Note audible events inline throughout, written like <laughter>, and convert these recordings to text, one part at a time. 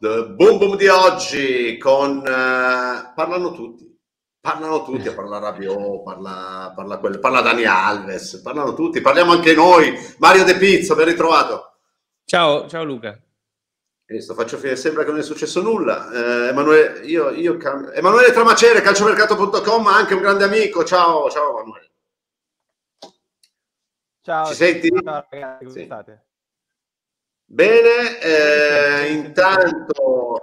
The boom boom di oggi con... Uh, parlano tutti, parlano tutti, eh. parla Rabiot, parla, parla, quello, parla Dani Alves, parlano tutti, parliamo anche noi. Mario De Pizzo, ben ritrovato. Ciao, ciao Luca. Questo, faccio finire, sembra che non è successo nulla. Eh, Emanuele, io, io cam... Emanuele Tramacere, calciomercato.com, anche un grande amico. Ciao, ciao Emanuele. Ciao, Ci senti? Ciao ragazzi, come sì. state? Bene, eh, intanto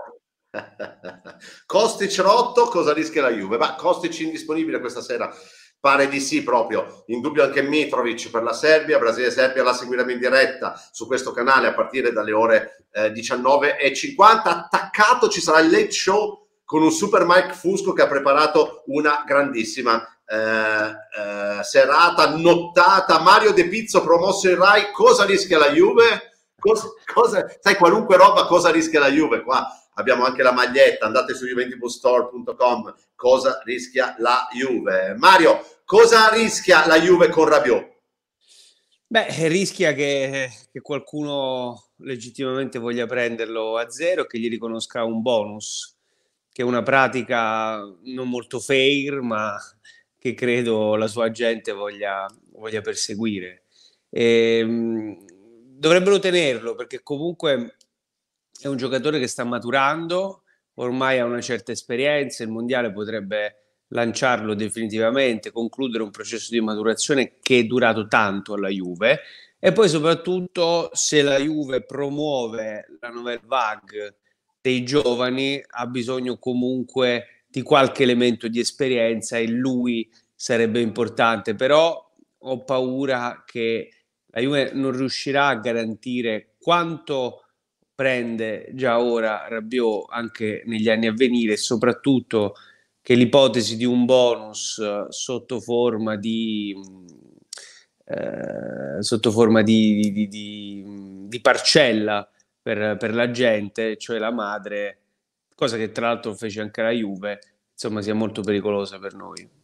Costic <laughs> rotto, cosa rischia la Juve? Ma Costic indisponibile questa sera, pare di sì proprio. In dubbio anche Mitrovic per la Serbia, Brasile-Serbia la seguiremo in diretta su questo canale a partire dalle ore eh, 19.50. Attaccato ci sarà il late show con un super Mike Fusco che ha preparato una grandissima eh, eh, serata nottata. Mario De Pizzo promosso in Rai, cosa rischia la Juve? cosa, cosa, sai, qualunque roba, cosa rischia la Juve? Qua abbiamo anche la maglietta, andate su juventibustore.com, cosa rischia la Juve? Mario, cosa rischia la Juve con Rabiot? Beh, rischia che, che qualcuno legittimamente voglia prenderlo a zero, e che gli riconosca un bonus, che è una pratica non molto fair, ma che credo la sua gente voglia, voglia perseguire. E, ehm, dovrebbero tenerlo perché comunque è un giocatore che sta maturando, ormai ha una certa esperienza, il mondiale potrebbe lanciarlo definitivamente, concludere un processo di maturazione che è durato tanto alla Juve e poi soprattutto se la Juve promuove la Nouvelle vague dei giovani ha bisogno comunque di qualche elemento di esperienza e lui sarebbe importante, però ho paura che la Juve non riuscirà a garantire quanto prende già ora Rabiot anche negli anni a venire e soprattutto che l'ipotesi di un bonus eh, sotto forma di, mm, eh, sotto forma di, di, mm, di parcella per, per, la gente, cioè la madre, cosa che tra l'altro fece anche la Juve, insomma sia molto pericolosa per noi.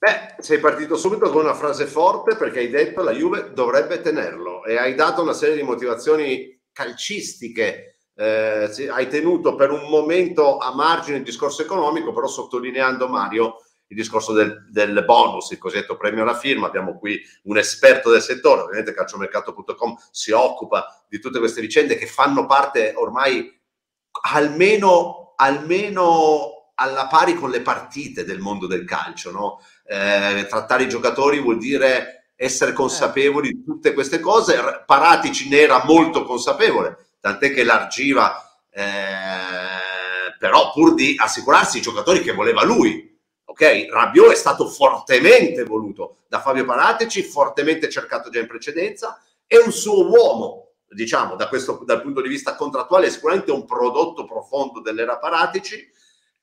Beh, sei partito subito con una frase forte perché hai detto la Juve dovrebbe tenerlo e hai dato una serie di motivazioni calcistiche. Eh, hai tenuto per un momento a margine il discorso economico, però sottolineando Mario il discorso del, del, bonus, il cosiddetto premio alla firma. Abbiamo qui un esperto del settore, ovviamente calciomercato.com si occupa di tutte queste vicende che fanno parte ormai almeno, almeno alla pari con le partite del mondo del calcio. No? eh, trattare i giocatori vuol dire essere certo. consapevoli di tutte queste cose, Paratici ne era molto consapevole, tant'è che l'argiva eh, però pur di assicurarsi i giocatori che voleva lui. Ok, Rabiot è stato fortemente voluto da Fabio Paratici, fortemente cercato già in precedenza, è un suo uomo, diciamo, da questo, dal punto di vista contrattuale, è sicuramente un prodotto profondo dell'era Paratici,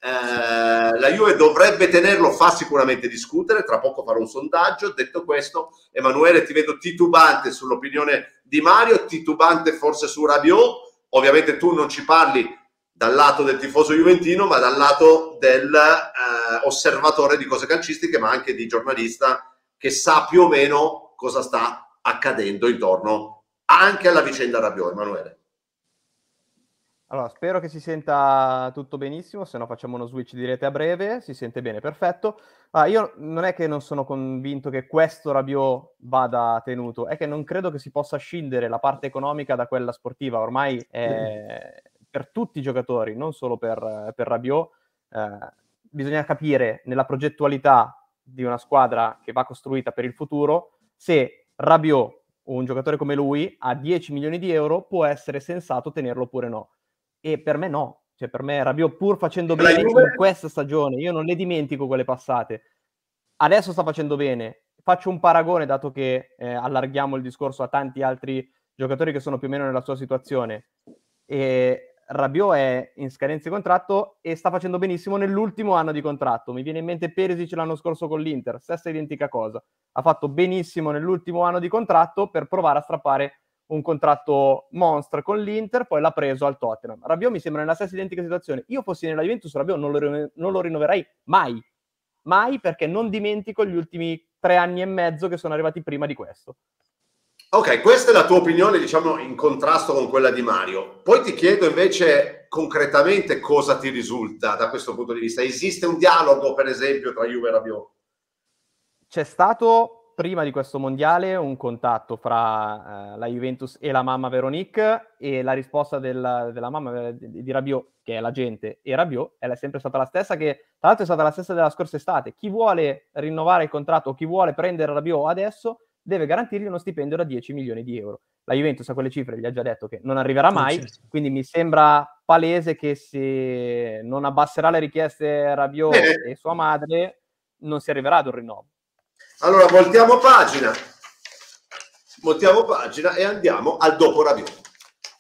eh, la Juve dovrebbe tenerlo, fa sicuramente discutere, tra poco farò un sondaggio. Detto questo, Emanuele, ti vedo titubante sull'opinione di Mario, titubante forse su Rabiot. Ovviamente tu non ci parli dal lato del tifoso juventino, ma dal lato dell'osservatore eh, di cose calcistiche, ma anche di giornalista che sa più o meno cosa sta accadendo intorno anche alla vicenda Rabiot, Emanuele. Allora, spero che si senta tutto benissimo, se no facciamo uno switch di rete a breve, si sente bene, perfetto. Ah, io non è che non sono convinto che questo Rabiot vada tenuto, è che non credo che si possa scindere la parte economica da quella sportiva, ormai è per tutti i giocatori, non solo per, per Rabiot. Eh, bisogna capire nella progettualità di una squadra che va costruita per il futuro se Rabiot, un giocatore come lui, a 10 milioni di euro può essere sensato tenerlo oppure no e per me no. Cioè, per me Rabiot pur facendo bene in questa stagione, io non le dimentico quelle passate. Adesso sta facendo bene. Faccio un paragone, dato che eh, allarghiamo il discorso a tanti altri giocatori che sono più o meno nella sua situazione. E Rabiot è in scadenza di contratto e sta facendo benissimo nell'ultimo anno di contratto. Mi viene in mente Perisic l'anno scorso con l'Inter, stessa identica cosa. Ha fatto benissimo nell'ultimo anno di contratto per provare a strappare un contratto monster con l'Inter, poi l'ha preso al Tottenham. Rabiot mi sembra nella stessa identica situazione. Io fossi nella Juventus, Rabiot non lo, non lo rinnoverei mai. Mai perché non dimentico gli ultimi tre anni e mezzo che sono arrivati prima di questo. Ok, questa è la tua opinione, diciamo, in contrasto con quella di Mario. Poi ti chiedo invece concretamente cosa ti risulta da questo punto di vista. Esiste un dialogo, per esempio, tra Juve e Rabiot? C'è stato prima di questo mondiale un contatto fra eh, la Juventus e la mamma Veronique e la risposta del, della mamma eh, di, Rabiot, che è la gente, e Rabiot è sempre stata la stessa che tra l'altro è stata la stessa della scorsa estate. Chi vuole rinnovare il contratto o chi vuole prendere Rabiot adesso deve garantirgli uno stipendio da 10 milioni di euro. La Juventus a quelle cifre gli ha già detto che non arriverà eh, mai, certo. quindi mi sembra palese che se non abbasserà le richieste Rabiot eh. e sua madre non si arriverà ad un rinnovo. Allora voltiamo pagina, voltiamo pagina e andiamo al dopo Rabiot.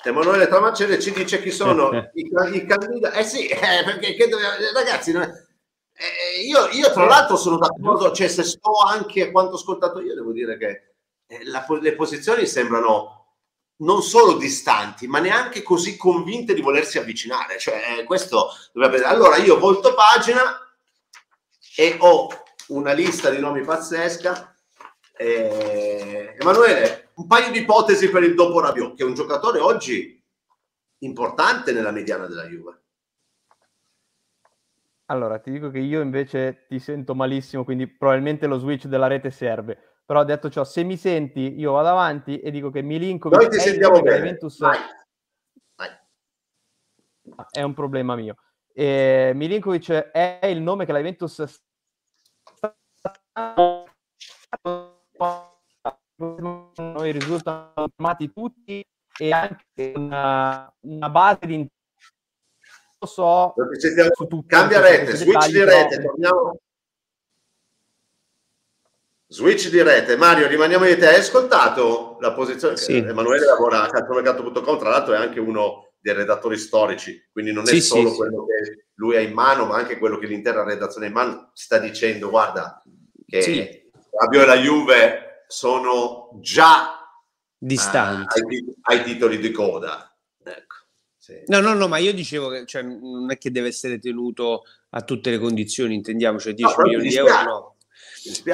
Emanuele Tramacere ci dice chi sono <laughs> i, i candidati. Eh sì, eh, perché doveva... Eh, ragazzi, non è... Eh, io, io, tra l'altro sono d'accordo, cioè se sto anche a quanto ho ascoltato io, devo dire che eh, la, le posizioni sembrano non solo distanti, ma neanche così convinte di volersi avvicinare. Cioè, eh, questo dovrebbe... Allora io volto pagina e ho una lista di nomi pazzesca. Eh, Emanuele, un paio di ipotesi per il dopo Rabiot, che è un giocatore oggi importante nella mediana della Juve. Allora, ti dico che io invece ti sento malissimo, quindi probabilmente lo switch della rete serve. Però detto ciò, se mi senti, io vado avanti e dico che Milinkovic Noi ti sentiamo bene. Juventus... Vai. Vai. Ah, è un problema mio. E Milinkovic è il nome che la Juventus noi risultano formati tutti e anche una, uh, una base di lo so sentiamo, tutto, cambia rete, switch di rete, però... torniamo switch di rete. Mario, rimaniamo di te. Hai ascoltato la posizione? Sì. Eh, Emanuele lavora a calciomercato.com, tra l'altro è anche uno dei redattori storici, quindi non è sì, solo sì, quello che lui ha in mano, ma anche quello che l'intera redazione in mano sta dicendo, guarda, che sì. Fabio e la Juve sono già eh, distanti ai, ai titoli di coda. Ecco. Sì. No, no, no, ma io dicevo che cioè, non è che deve essere tenuto a tutte le condizioni, intendiamo, cioè 10 no, milioni di euro no.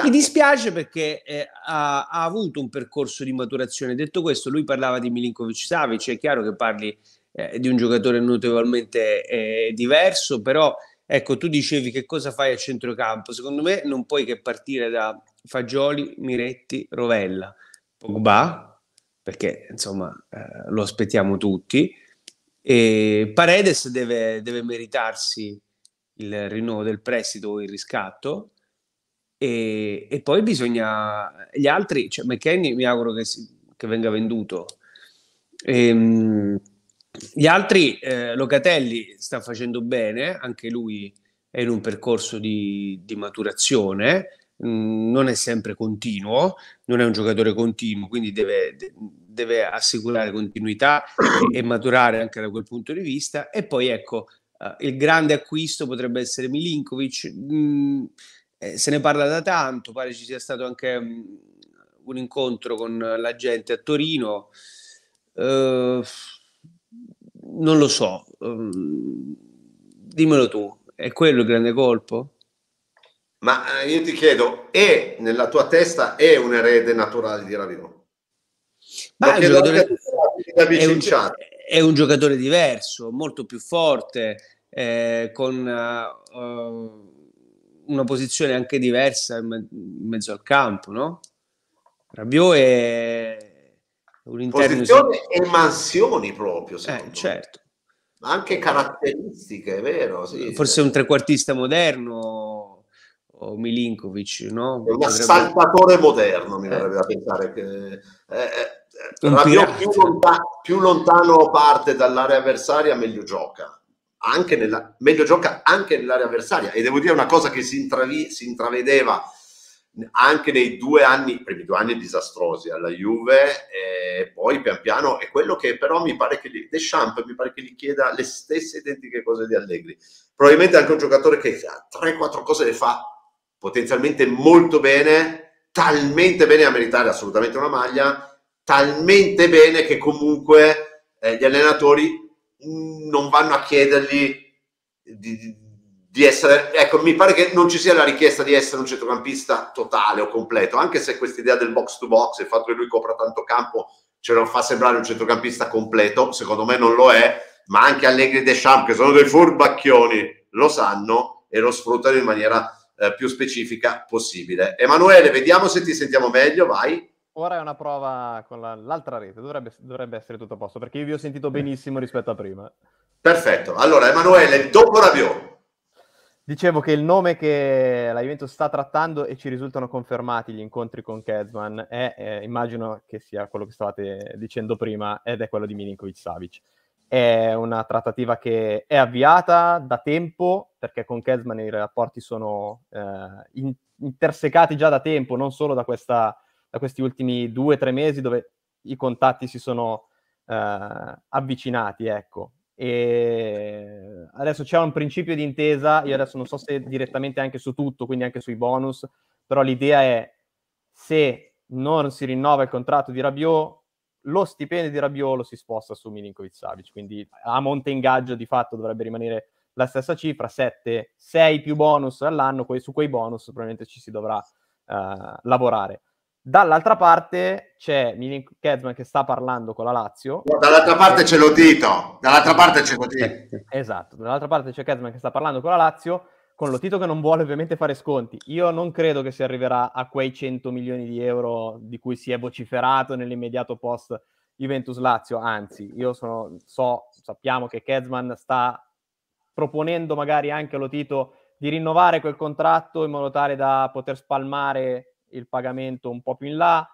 Mi dispiace perché eh, ha, ha, avuto un percorso di maturazione. Detto questo, lui parlava di Milinkovic Savic, è chiaro che parli eh, di un giocatore notevolmente eh, diverso, però Ecco, tu dicevi che cosa fai a centrocampo? Secondo me non puoi che partire da Fagioli, Miretti, Rovella, Pogba, perché insomma eh, lo aspettiamo tutti, e Paredes deve, deve meritarsi il rinnovo del prestito o il riscatto. E, e, poi bisogna gli altri, cioè McKenny mi auguro che, si, che venga venduto Ehm, gli altri, eh, Locatelli sta facendo bene, anche lui è in un percorso di, di maturazione, mm, non è sempre continuo, non è un giocatore continuo, quindi deve, deve assicurare continuità e, maturare anche da quel punto di vista. E poi ecco, Uh, il grande acquisto potrebbe essere Milinkovic, mm, eh, se ne parla da tanto, pare ci sia stato anche um, un incontro con la gente a Torino. Uh, non lo so, um, dimmelo tu, è quello il grande colpo? Ma eh, io ti chiedo, è nella tua testa è un erede naturale di Raviot? Ma è un, giocatore, è, un, è un, giocatore, diverso, molto più forte, eh, con uh, una posizione anche diversa in, mezzo al campo, no? Rabiot è, un posizione e mansioni proprio eh, certo anche caratteristiche vero sì, eh, forse sì. un trequartista moderno o Milinkovic no? un assaltatore moderno mi eh. da pensare che eh, eh, eh più, lontano, più lontano parte dall'area avversaria meglio gioca anche nella, meglio gioca anche nell'area avversaria e devo dire una cosa che si, intravi, si intravedeva anche nei due anni, i primi due anni disastrosi alla Juve, e eh, poi pian piano è quello che però mi pare che gli, Deschamps mi pare che gli chieda le stesse identiche cose di Allegri. Probabilmente anche un giocatore che ha 3-4 cose le fa potenzialmente molto bene, talmente bene a meritare assolutamente una maglia, talmente bene che comunque eh, gli allenatori mm, non vanno a chiedergli di, di di essere, ecco, mi pare che non ci sia la richiesta di essere un centrocampista totale o completo, anche se questa idea del box to box, il fatto che lui copra tanto campo, ce lo fa sembrare un centrocampista completo, secondo me non lo è, ma anche Allegri e Deschamps, che sono dei furbacchioni, lo sanno e lo sfruttano in maniera eh, più specifica possibile. Emanuele, vediamo se ti sentiamo meglio, vai. Ora è una prova con la, l'altra rete, dovrebbe, dovrebbe essere tutto a posto, perché io vi ho sentito benissimo rispetto a prima. Perfetto, allora Emanuele, dopo Rabiot. Dicevo che il nome che la Juventus sta trattando e ci risultano confermati gli incontri con Kezman è, eh, immagino che sia quello che stavate dicendo prima, ed è quello di Milinkovic Savic. È una trattativa che è avviata da tempo, perché con Kezman i rapporti sono eh, in- intersecati già da tempo, non solo da, questa, da questi ultimi due o tre mesi dove i contatti si sono eh, avvicinati, ecco. E ehm, adesso c'è un principio di intesa, io adesso non so se direttamente anche su tutto, quindi anche sui bonus, però l'idea è se non si rinnova il contratto di Rabiot, lo stipendio di Rabiot lo si sposta su Milinkovic Savic, quindi a monte ingaggio di fatto dovrebbe rimanere la stessa cifra, 7, 6 più bonus all'anno, su quei bonus probabilmente ci si dovrà uh, lavorare. Dall'altra parte c'è Milink Kedzman che sta parlando con la Lazio. Dall'altra parte c'è Lotito. Dall'altra parte c'è Lotito. Esatto, dall'altra parte c'è Kedzman che sta parlando con la Lazio, con Lotito che non vuole ovviamente fare sconti. Io non credo che si arriverà a quei 100 milioni di euro di cui si è vociferato nell'immediato post Juventus-Lazio. Anzi, io sono, so, sappiamo che Kedzman sta proponendo magari anche a Lotito di rinnovare quel contratto in modo tale da poter spalmare il pagamento un po' più in là,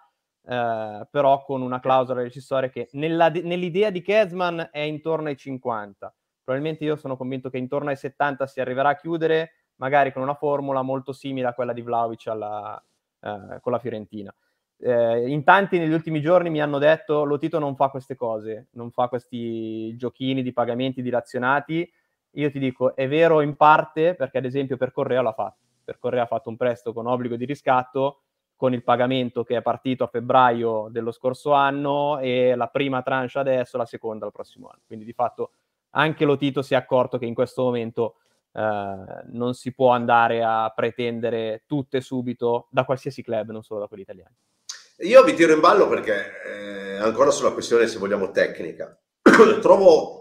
eh, però con una clausola rescissoria che nella, nell'idea di Kesman è intorno ai 50. Probabilmente io sono convinto che intorno ai 70 si arriverà a chiudere, magari con una formula molto simile a quella di Vlaovic alla, eh, con la Fiorentina. Eh, in tanti negli ultimi giorni mi hanno detto Lotito non fa queste cose, non fa questi giochini di pagamenti dilazionati. Io ti dico, è vero in parte perché ad esempio per Correa l'ha fatto. Per Correa ha fatto un prestito con obbligo di riscatto con il pagamento che è partito a febbraio dello scorso anno e la prima tranche adesso, la seconda il prossimo anno. Quindi di fatto anche Lotito si è accorto che in questo momento eh, non si può andare a pretendere tutte subito da qualsiasi club, non solo da quelli italiani. Io vi tiro in ballo perché eh, ancora sulla questione, se vogliamo, tecnica. <clears throat> Trovo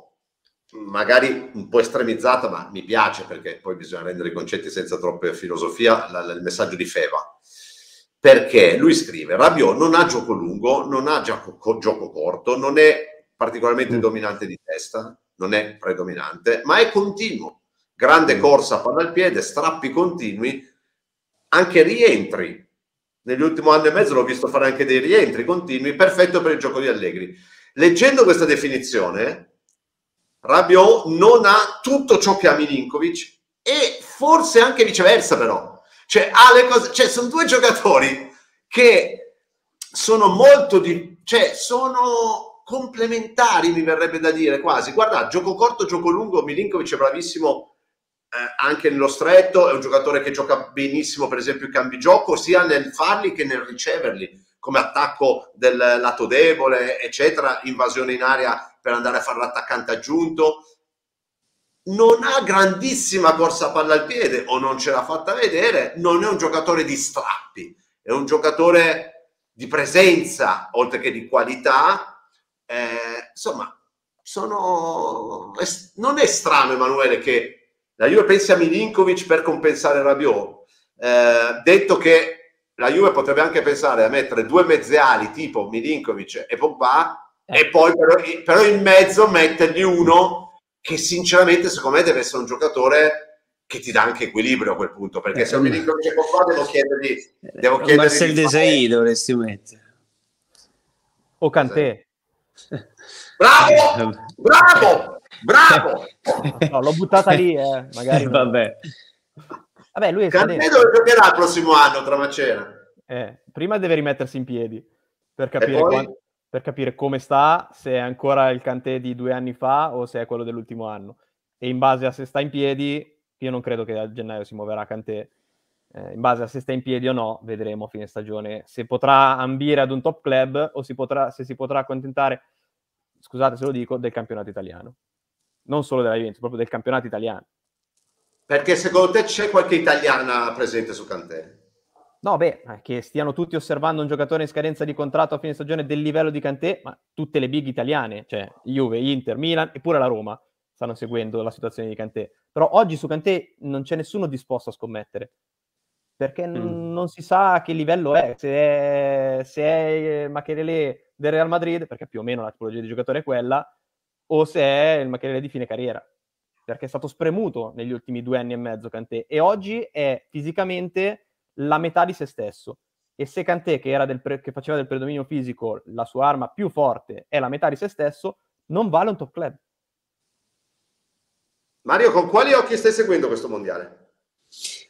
magari un po' estremizzata, ma mi piace perché poi bisogna rendere i concetti senza troppa filosofia, la, la, il messaggio di Feva perché lui scrive Rabiot non ha gioco lungo, non ha gioco, gioco corto, non è particolarmente mm. dominante di testa, non è predominante, ma è continuo. Grande mm. corsa, palla al piede, strappi continui, anche rientri. Nell'ultimo anno e mezzo l'ho visto fare anche dei rientri continui, perfetto per il gioco di Allegri. Leggendo questa definizione, Rabiot non ha tutto ciò che ha Milinkovic e forse anche viceversa però, cioè, cose, cioè, sono due giocatori che sono molto di, cioè, sono complementari, mi verrebbe da dire quasi. Guarda, gioco corto, gioco lungo, Milinkovic è bravissimo eh, anche nello stretto, è un giocatore che gioca benissimo, per esempio, i cambi gioco, sia nel farli che nel riceverli come attacco del lato debole, eccetera, invasione in aria per andare a fare l'attaccante aggiunto non ha grandissima corsa palla al piede o non ce l'ha fatta vedere, non è un giocatore di strappi, è un giocatore di presenza oltre che di qualità. Eh, insomma, sono... non è strano Emanuele che la Juve pensi a Milinkovic per compensare Rabiot, eh, detto che la Juve potrebbe anche pensare a mettere due mezziali tipo Milinkovic e Pogba eh. e poi però, però in mezzo mettergli uno che sinceramente secondo me deve essere un giocatore che ti dà anche equilibrio a quel punto perché eh, se non mi ricordo con qua devo chiedergli eh, devo chiedergli Marcel Desai dovresti mettere o Cantè <laughs> bravo bravo bravo <laughs> no, l'ho buttata lì eh. magari <laughs> vabbè vabbè lui è Cantè dove giocherà il prossimo anno tra Macera eh, prima deve rimettersi in piedi per capire quando per capire come sta, se è ancora il Cantè di due anni fa o se è quello dell'ultimo anno. E in base a se sta in piedi, io non credo che a gennaio si muoverà Cantè, eh, in base a se sta in piedi o no, vedremo a fine stagione se potrà ambire ad un top club o si potrà, se si potrà accontentare, scusate se lo dico, del campionato italiano. Non solo della Juventus, proprio del campionato italiano. Perché secondo te c'è qualche italiana presente su Cantè? No, beh, eh, che stiano tutti osservando un giocatore in scadenza di contratto a fine stagione del livello di Cantè, ma tutte le big italiane, cioè Juve, Inter, Milan e pure la Roma, stanno seguendo la situazione di Cantè. Però oggi su Cantè non c'è nessuno disposto a scommettere, perché mm. n- non si sa che livello è, se è, se è eh, Macherele del Real Madrid, perché più o meno la tipologia di giocatore è quella, o se è il Macherele di fine carriera, perché è stato spremuto negli ultimi due anni e mezzo Cantè, e oggi è fisicamente la metà di se stesso. E se Kanté, che, del pre- che faceva del predominio fisico, la sua arma più forte è la metà di se stesso, non vale un top club. Mario, con quali occhi stai seguendo questo mondiale?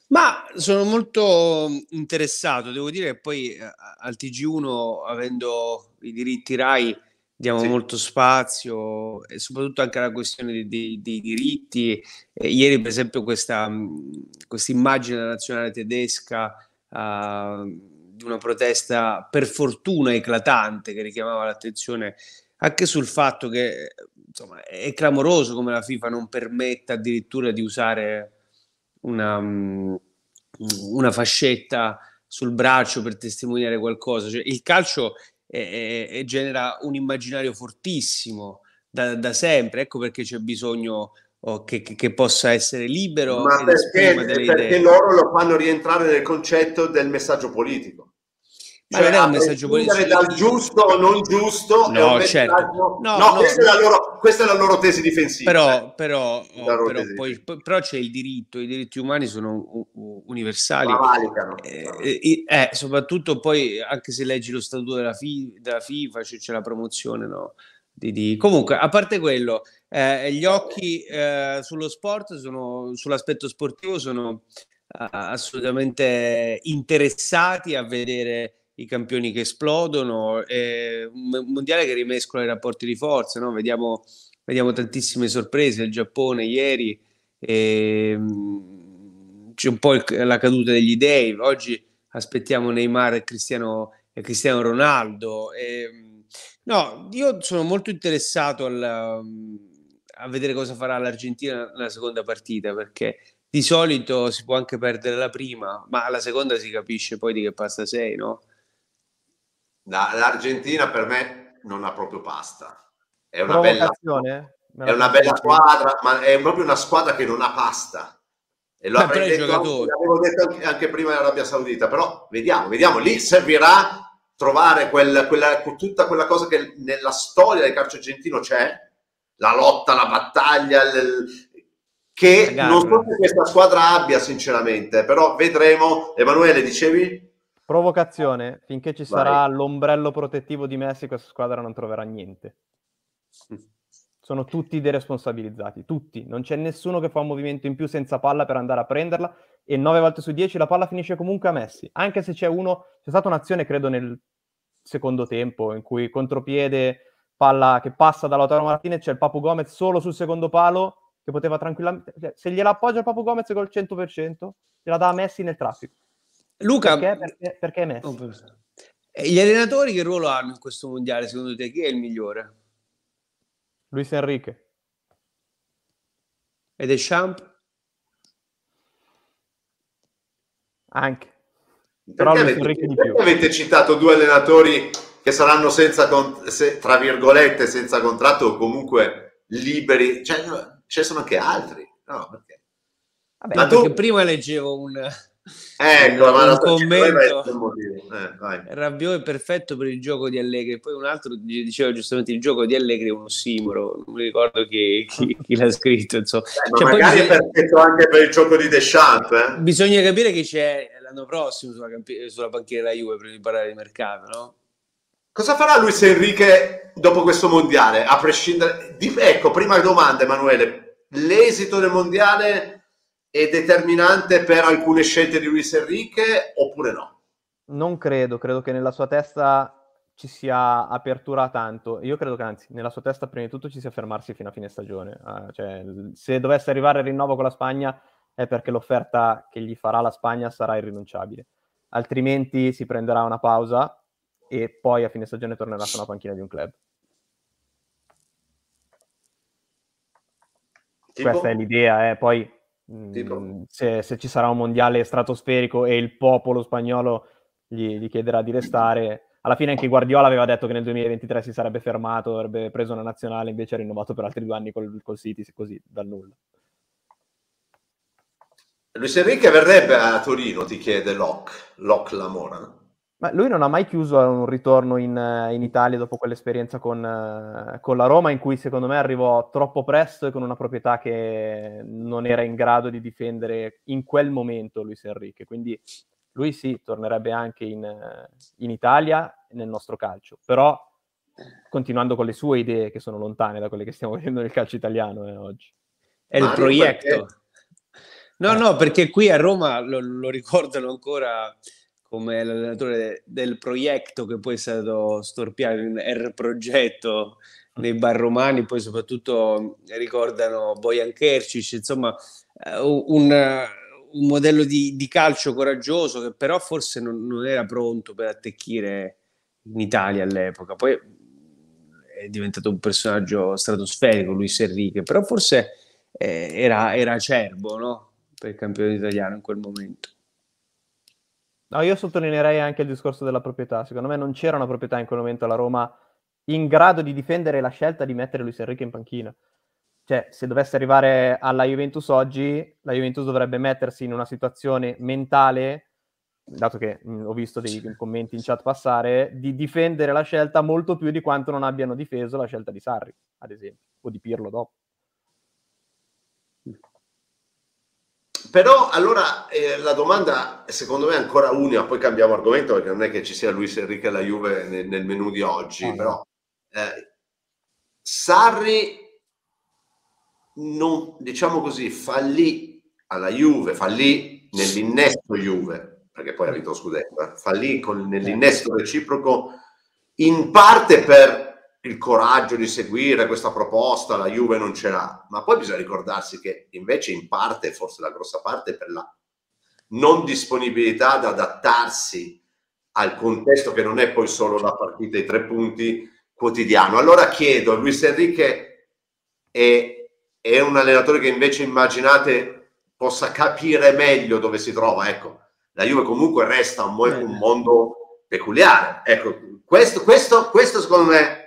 Ma sono molto mm, interessato, devo dire che poi eh, al TG1, avendo i diritti RAI, diamo sì. molto spazio e soprattutto anche alla questione dei, dei diritti. E ieri, per esempio, questa mm, immagine della nazionale tedesca uh, di una protesta per fortuna eclatante che richiamava l'attenzione anche sul fatto che insomma, è clamoroso come la FIFA non permetta addirittura di usare una, mm, una fascetta sul braccio per testimoniare qualcosa. Cioè, il calcio e, e, e genera un immaginario fortissimo da, da, sempre. Ecco perché c'è bisogno oh, che, che, che, possa essere libero. Ma perché, perché loro lo fanno rientrare nel concetto del messaggio politico. Cioè, non è un messaggio politico. dal giusto o non giusto, no, messaggio... certo. no, no, no questa, è loro, questa, È la loro, tesi difensiva. Però, eh. però, oh, però, poi, però, c'è il diritto, i diritti umani sono universali. Ma valicano. Eh, eh, eh, soprattutto poi, anche se leggi lo statuto della, FI, della FIFA, c'è, c'è la promozione, no? Di, di. Comunque, a parte quello, eh, gli occhi eh, sullo sport, sono, sull'aspetto sportivo, sono eh, assolutamente interessati a vedere i campioni che esplodono, eh, un mondiale che rimescola i rapporti di forza, no? vediamo, vediamo, tantissime sorprese, il Giappone ieri, eh, c'è un po' il, la caduta degli dei, oggi aspettiamo Neymar e Cristiano, e Cristiano Ronaldo. Eh, no, io sono molto interessato al, a vedere cosa farà l'Argentina nella seconda partita, perché di solito si può anche perdere la prima, ma alla seconda si capisce poi di che pasta sei, no? La, l'Argentina per me non ha proprio pasta. È una bella, eh? è una bella squadra, ma è proprio una squadra che non ha pasta. E lo avrei detto, l'avevo detto anche, prima in Arabia Saudita, però vediamo, vediamo, lì servirà trovare quel, quella, tutta quella cosa che nella storia del calcio argentino c'è, la lotta, la battaglia, l- che non so se questa squadra abbia sinceramente, però vedremo. Emanuele, dicevi? Provocazione, finché ci Vai. sarà l'ombrello protettivo di Messi, questa squadra non troverà niente. Hm. Sono tutti deresponsabilizzati, tutti. Non c'è nessuno che fa un movimento in più senza palla per andare a prenderla e 9 volte su 10 la palla finisce comunque a Messi. Anche se c'è uno, c'è stata un'azione, credo, nel secondo tempo in cui contropiede, palla che passa da Lautaro Martinez, c'è il Papu Gomez solo sul secondo palo che poteva tranquillamente... Cioè, se gliela appoggia il Papu Gomez col 100%, gliela dà a Messi nel traffico. Luca, perché, perché, perché Messi? Oh, eh, gli allenatori che ruolo hanno in questo mondiale secondo te? Chi è il migliore? Luis Enrique. E Deschamps? Anche. Però Luis avete, Enrique di più. Avete citato due allenatori che saranno senza, tra virgolette, senza contratto o comunque liberi. Cioè, ce ne sono anche altri. No, perché? Vabbè, Ma tu... prima leggevo un eh, ecco, un, ma un commento. Eh, Rabiot è perfetto per il gioco di Allegri. Poi un altro diceva giustamente il gioco di Allegri è un simbolo. Non mi ricordo chi, chi, chi l'ha scritto. Insomma. Eh, ma cioè, magari bisogna... è perfetto anche per il gioco di Deschamps. Eh? Bisogna capire che c'è l'anno prossimo sulla, camp- sulla panchina della Juve per imparare il mercato, no? Cosa farà Luis Enrique dopo questo mondiale? A prescindere... Di... Ecco, prima domanda Emanuele. L'esito del mondiale è determinante per alcune scelte di Luis Enrique oppure no? Non credo, credo che nella sua testa ci sia apertura a tanto. Io credo che anzi, nella sua testa prima di tutto ci sia fermarsi fino a fine stagione. Uh, cioè, se dovesse arrivare il rinnovo con la Spagna è perché l'offerta che gli farà la Spagna sarà irrinunciabile. Altrimenti si prenderà una pausa e poi a fine stagione tornerà sulla panchina di un club. Tipo? Questa è l'idea, eh. poi Mm, se, se, ci sarà un mondiale stratosferico e il popolo spagnolo gli, gli, chiederà di restare. Alla fine anche Guardiola aveva detto che nel 2023 si sarebbe fermato, avrebbe preso una nazionale, invece ha rinnovato per altri due anni col, col City, così, dal nulla. Luis Enrique verrebbe a Torino, ti chiede Locke, Locke Lamora. Ma lui non ha mai chiuso eh, un ritorno in, eh, in Italia dopo quell'esperienza con, eh, con, la Roma, in cui secondo me arrivò troppo presto e con una proprietà che non era in grado di difendere in quel momento Luis Enrique. Quindi lui sì, tornerebbe anche in, in Italia nel nostro calcio, però continuando con le sue idee che sono lontane da quelle che stiamo <laughs> vedendo nel calcio italiano eh, oggi. È il ah, proietto. No, no, perché qui a Roma, lo, lo ricordano ancora come l'allenatore del progetto che poi è stato storpiato, il progetto nei mm. bar romani, poi soprattutto mm, ricordano Bojan Kercic, insomma eh, un, un modello di, di, calcio coraggioso che però forse non, non, era pronto per attecchire in Italia all'epoca. Poi mm, è diventato un personaggio stratosferico Luis Enrique, però forse eh, era, era acerbo no? per il campione italiano in quel momento. No, io sottolineerei anche il discorso della proprietà. Secondo me non c'era una proprietà in quel momento alla Roma in grado di difendere la scelta di mettere Luis Enrique in panchina. Cioè, se dovesse arrivare alla Juventus oggi, la Juventus dovrebbe mettersi in una situazione mentale, dato che mh, mm, ho visto dei commenti in chat passare, di difendere la scelta molto più di quanto non abbiano difeso la scelta di Sarri, ad esempio, o di Pirlo dopo. Però allora eh, la domanda secondo me è ancora unica, poi cambiamo argomento perché non è che ci sia Luis Enrique e la Juve nel, nel menù di oggi, mm. però eh, Sarri non, diciamo così, fallì alla Juve, fallì nell'innesto Juve, perché poi ha vinto Scudetto, eh, fallì con, nell'innesto reciproco in parte per il coraggio di seguire questa proposta, la Juve non ce l'ha, ma poi bisogna ricordarsi che invece in parte, forse la grossa parte, per la non disponibilità ad adattarsi al contesto che non è poi solo la partita i tre punti quotidiano. Allora chiedo, Luis Enrique è, è un allenatore che invece immaginate possa capire meglio dove si trova, ecco, la Juve comunque resta un, eh. un mondo peculiare, ecco, questo, questo, questo secondo me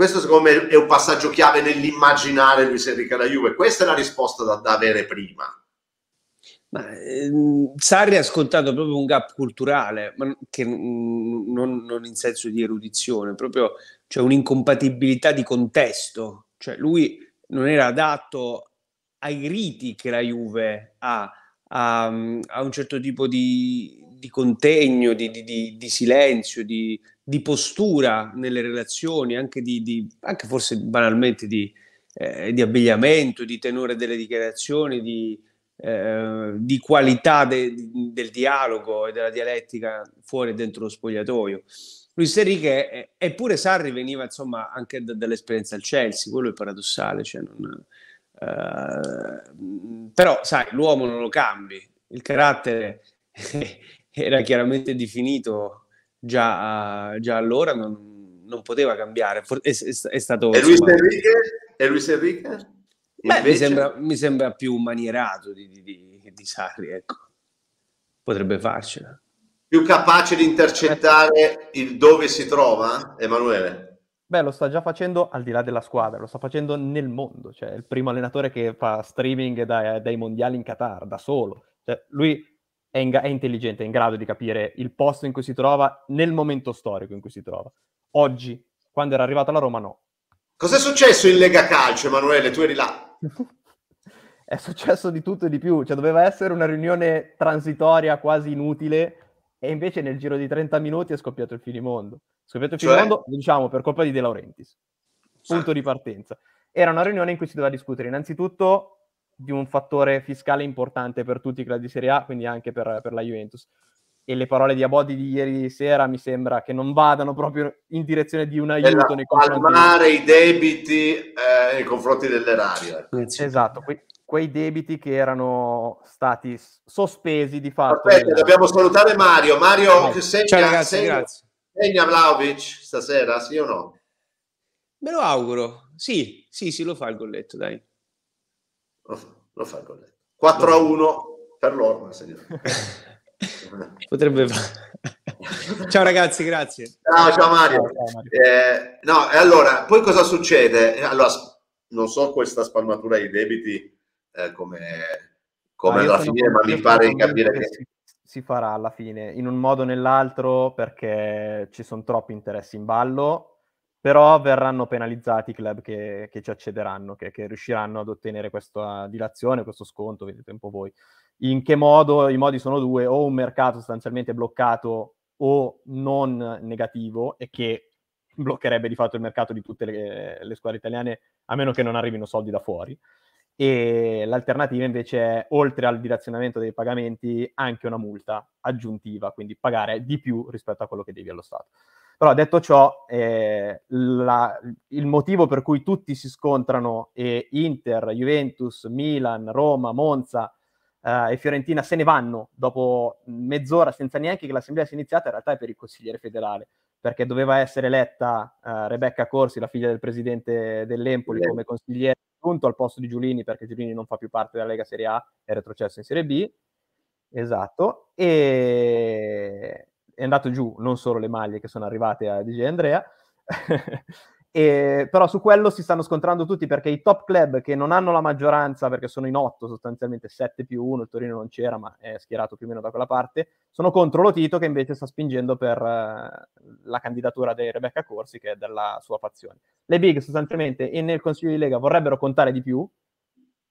questo secondo me è un passaggio chiave nell'immaginare Luis Enrique alla Juve. Questa è la risposta da, da avere prima. Ma, ehm, Sarri ha scontato proprio un gap culturale, ma che, mh, non, non, in senso di erudizione, proprio cioè un'incompatibilità di contesto. Cioè, lui non era adatto ai riti che la Juve ha, a, a un certo tipo di, di contegno, di, di, di silenzio, di, di postura nelle relazioni, anche, di, di, anche forse banalmente di, eh, di, abbigliamento, di tenore delle dichiarazioni, di, eh, di qualità de, del dialogo e della dialettica fuori e dentro lo spogliatoio. Luis Enrique, eh, eppure Sarri veniva insomma anche da, dall'esperienza al Chelsea, quello è paradossale, cioè non, eh, però sai, l'uomo non lo cambi, il carattere <laughs> era chiaramente definito già, già allora non, non, poteva cambiare. È, è, è stato, e, Luis Enrique? e Luis Enrique? Beh, mi, sembra, mi, sembra, più manierato di, di, di, di Sarri, ecco. Potrebbe farcela. Più capace di intercettare il dove si trova, Emanuele? Beh, lo sta già facendo al di là della squadra, lo sta facendo nel mondo. Cioè, è il primo allenatore che fa streaming dai, dai mondiali in Qatar da solo. Cioè, lui è, in, è, intelligente, è in grado di capire il posto in cui si trova nel momento storico in cui si trova. Oggi, quando era arrivata la Roma, no. Cos'è successo in Lega Calcio, Emanuele? Tu eri là. <laughs> è successo di tutto e di più, cioè doveva essere una riunione transitoria quasi inutile e invece nel giro di 30 minuti è scoppiato il finimondo. scoppiato il cioè... finimondo, diciamo, per colpa di De Laurentiis. Punto sì. di partenza. Era una riunione in cui si doveva discutere innanzitutto di un fattore fiscale importante per tutti i club di Serie A, quindi anche per, per la Juventus. E le parole di Abodi di ieri sera mi sembra che non vadano proprio in direzione di un aiuto nei confronti. Palmare i debiti eh, nei confronti dell'erario. Ecco. Esatto, que- quei debiti che erano stati sospesi di fatto. Aspetta, nella... dobbiamo salutare Mario. Mario, Vai. che segna, Ciao, ragazzi, segna, grazie. segna Vlaovic stasera, sì o no? Me lo auguro. Sì, sì, sì, lo fa il golletto, dai non fa il golletto. 4 a 1 per loro, <laughs> Potrebbe <laughs> Ciao ragazzi, grazie. Ciao, ciao Mario. Ciao, Mario. Eh, no, e allora, poi cosa succede? Eh, allora, non so questa spalmatura dei debiti eh, come, come ah, alla fine, ma mi pare di capire che... si farà alla fine, in un modo o nell'altro, perché ci sono troppi interessi in ballo però verranno penalizzati i club che, che ci accederanno, che, che, riusciranno ad ottenere questa dilazione, questo sconto, vedete un po' voi. In che modo? I modi sono due, o un mercato sostanzialmente bloccato o non negativo e che bloccherebbe di fatto il mercato di tutte le, le squadre italiane, a meno che non arrivino soldi da fuori. E l'alternativa invece è, oltre al dilazionamento dei pagamenti, anche una multa aggiuntiva, quindi pagare di più rispetto a quello che devi allo Stato. Però detto ciò, eh, la, il motivo per cui tutti si scontrano e Inter, Juventus, Milan, Roma, Monza eh, e Fiorentina se ne vanno dopo mezz'ora senza neanche che l'assemblea sia iniziata, in realtà è per il consigliere federale, perché doveva essere eletta eh, Rebecca Corsi, la figlia del presidente dell'Empoli, come consigliere appunto al posto di Giulini, perché Giulini non fa più parte della Lega Serie A, è retrocesso in Serie B. Esatto, e, è andato giù non solo le maglie che sono arrivate a DJ Andrea, <laughs> e, però su quello si stanno scontrando tutti perché i top club che non hanno la maggioranza, perché sono in otto sostanzialmente, 7 più 1, il Torino non c'era ma è schierato più o meno da quella parte, sono contro Lotito che invece sta spingendo per uh, la candidatura di Rebecca Corsi che è della sua fazione. Le big sostanzialmente e nel Consiglio di Lega vorrebbero contare di più,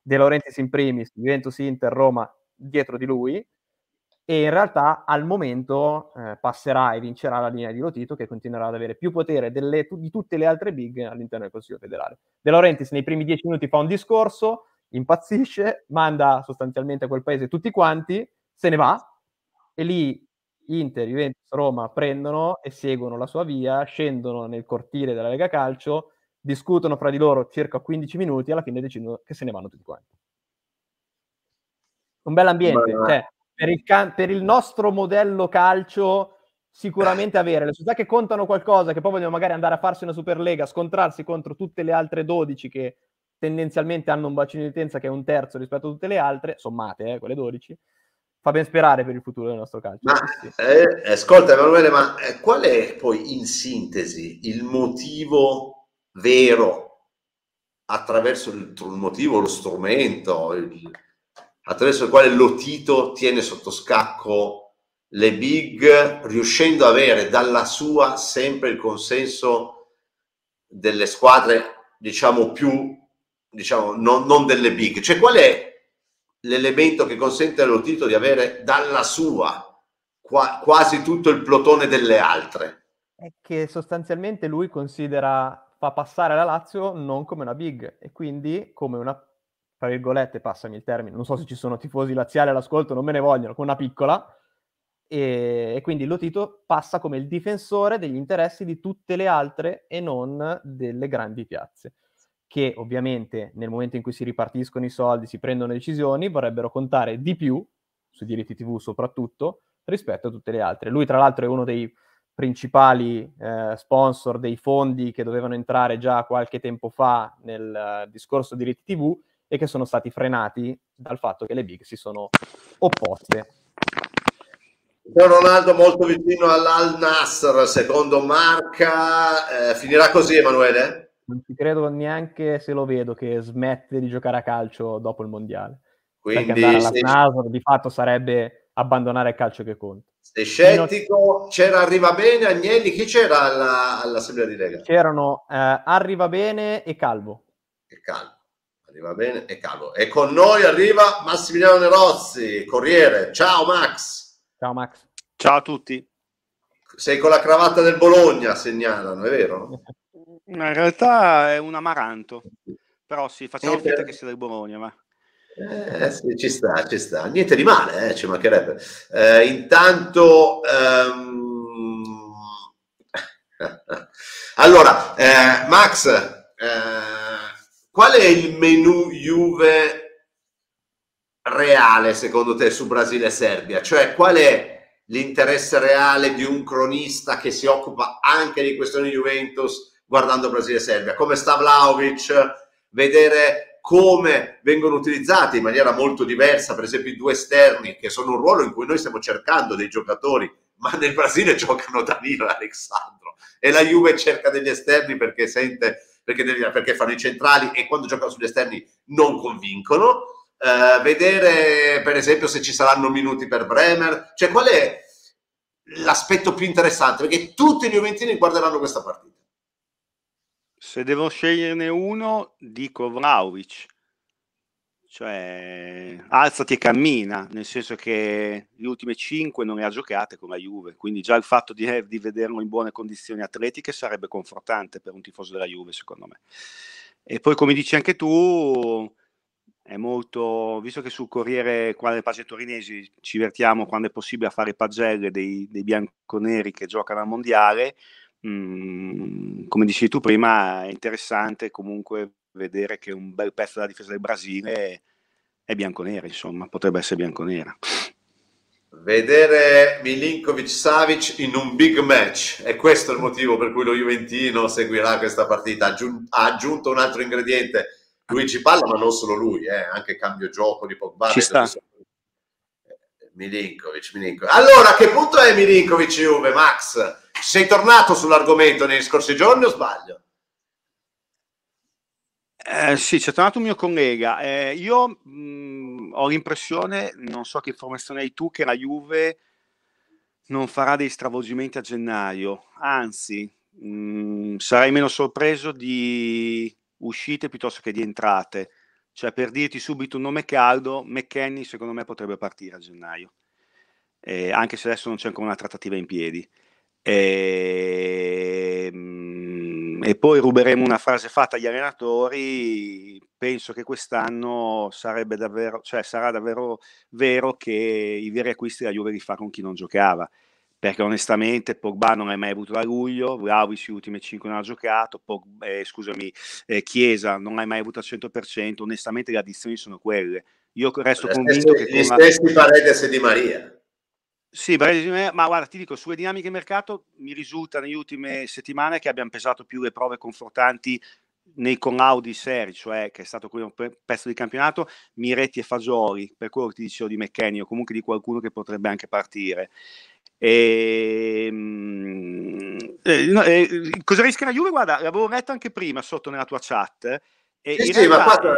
De Laurentiis in primis, Juventus, Inter, Roma dietro di lui, e in realtà al momento eh, passerà e vincerà la linea di Lotito che continuerà ad avere più potere delle, di tutte le altre big all'interno del Consiglio federale. De Laurentiis nei primi dieci minuti fa un discorso, impazzisce, manda sostanzialmente a quel paese tutti quanti, se ne va e lì Inter, Juventus, Roma prendono e seguono la sua via, scendono nel cortile della Lega Calcio, discutono fra di loro circa 15 minuti e alla fine decidono che se ne vanno tutti quanti. Un bel ambiente, Beh, cioè, per il, per il nostro modello calcio sicuramente avere le società che contano qualcosa, che poi vogliono magari andare a farsi una Superlega, scontrarsi contro tutte le altre 12 che tendenzialmente hanno un bacino di utenza che è un terzo rispetto a tutte le altre, sommate eh, quelle 12, fa ben sperare per il futuro del nostro calcio. Ma, sì. eh, ascolta Emanuele, ma eh, qual è poi in sintesi il motivo vero attraverso il, il motivo, lo strumento, il, attraverso il quale Lotito tiene sotto scacco le big, riuscendo ad avere dalla sua sempre il consenso delle squadre, diciamo più, diciamo non, non delle big. Cioè qual è l'elemento che consente a Lotito di avere dalla sua qua, quasi tutto il plotone delle altre? È che sostanzialmente lui considera fa passare la Lazio non come una big e quindi come una tra virgolette, passami il termine, non so se ci sono tifosi laziali all'ascolto, non me ne vogliono, con una piccola, e, e quindi Lotito passa come il difensore degli interessi di tutte le altre e non delle grandi piazze, che ovviamente nel momento in cui si ripartiscono i soldi, si prendono decisioni, vorrebbero contare di più, sui diritti TV soprattutto, rispetto a tutte le altre. Lui tra l'altro è uno dei principali eh, sponsor dei fondi che dovevano entrare già qualche tempo fa nel uh, discorso diritti TV e che sono stati frenati dal fatto che le big si sono opposte. C'è Ronaldo molto vicino all'Al Nasser, secondo Marca. Eh, finirà così, Emanuele? Non ci credo neanche se lo vedo che smette di giocare a calcio dopo il mondiale. Quindi sì. Nasser, di fatto sarebbe abbandonare il calcio che conta. Sei scettico, c'era Arriva Bene, Agnelli, chi c'era alla, all'assemblea di Lega? C'erano eh, Arriva Bene e Calvo. E Calvo. Arriva bene e calo. E con noi arriva Massimiliano Nerozzi, Corriere. Ciao Max. Ciao Max. Ciao a tutti. Sei con la cravatta del Bologna, segnalano, è vero? <laughs> In realtà è un amaranto, però sì, facciamo eh, finta eh. che sia del Bologna. Ma... Eh, sì, ci sta, ci sta. Niente di male, eh, ci mancherebbe. Eh, intanto... Ehm... <laughs> allora, eh, Max... eh, Qual è il menu Juve reale secondo te su Brasile-Serbia? Cioè qual è l'interesse reale di un cronista che si occupa anche di questioni Juventus guardando Brasile-Serbia? Come sta Vlaovic? Vedere come vengono utilizzati in maniera molto diversa, per esempio i due esterni, che sono un ruolo in cui noi stiamo cercando dei giocatori, ma nel Brasile <laughs> giocano Danilo e Alexandro e la Juve cerca degli esterni perché sente perché, perché fanno i centrali e quando giocano sugli esterni non convincono. Uh, vedere per esempio se ci saranno minuti per Bremer, cioè qual è l'aspetto più interessante? Perché tutti gli Juventini guarderanno questa partita. Se devo sceglierne uno, dico Vlaovic cioè alzati e cammina, nel senso che le ultime 5 non le ha giocate con la Juve, quindi già il fatto di, eh, di, vederlo in buone condizioni atletiche sarebbe confortante per un tifoso della Juve, secondo me. E poi, come dici anche tu, è molto, visto che sul Corriere, qua nelle pagine torinesi, ci vertiamo quando è possibile a fare pagelle dei, dei bianconeri che giocano al Mondiale, Mm, come dici tu prima, è interessante comunque vedere che un bel pezzo della difesa del Brasile è bianconera, insomma, potrebbe essere bianconera. Vedere Milinkovic Savic in un big match è questo il motivo per cui lo Juventino seguirà questa partita. ha aggiunto un altro ingrediente Luigi Palla, ma non solo lui, eh, anche cambio gioco di Pogba. Ci sta. Milinkovic, Milinkovic. Allora, a che punto è Milinkovic Juve, Max? sei tornato sull'argomento negli scorsi giorni o sbaglio? Eh, sì, c'è tornato un mio collega. Eh, io mh, mm, ho l'impressione, non so che informazione hai tu, che la Juve non farà dei stravolgimenti a gennaio, anzi mh, mm, sarei meno sorpreso di uscite piuttosto che di entrate. Cioè, per dirti subito un nome caldo, McKenny secondo me potrebbe partire a gennaio, eh, anche se adesso non c'è ancora una trattativa in piedi. E, ehm, mh, e poi ruberemo una frase fatta agli allenatori, penso che quest'anno davvero, cioè sarà davvero vero che i veri acquisti la Juve li fa con chi non giocava, perché onestamente Pogba non l'hai mai avuto da luglio, Vlaovic le ultime 5 non ha giocato, Pogba, eh, scusami, eh, Chiesa non l'hai mai avuto al 100%, onestamente le addizioni sono quelle. Io resto convinto stessa, che... Gli stessi la... Paredes di Maria. Sì, breve, ma guarda, ti dico, sulle dinamiche di mercato mi risulta negli ultime settimane che abbiamo pesato più le prove confortanti nei collaudi seri, cioè che è stato quello un pezzo di campionato, Miretti e Fagioli, per quello che ti dicevo di Meccanio, comunque di qualcuno che potrebbe anche partire. E, ehm, e, eh, eh, cosa rischia la Juve? Guarda, l'avevo letto anche prima sotto nella tua chat. Eh, e sì, sì, realtà, guarda,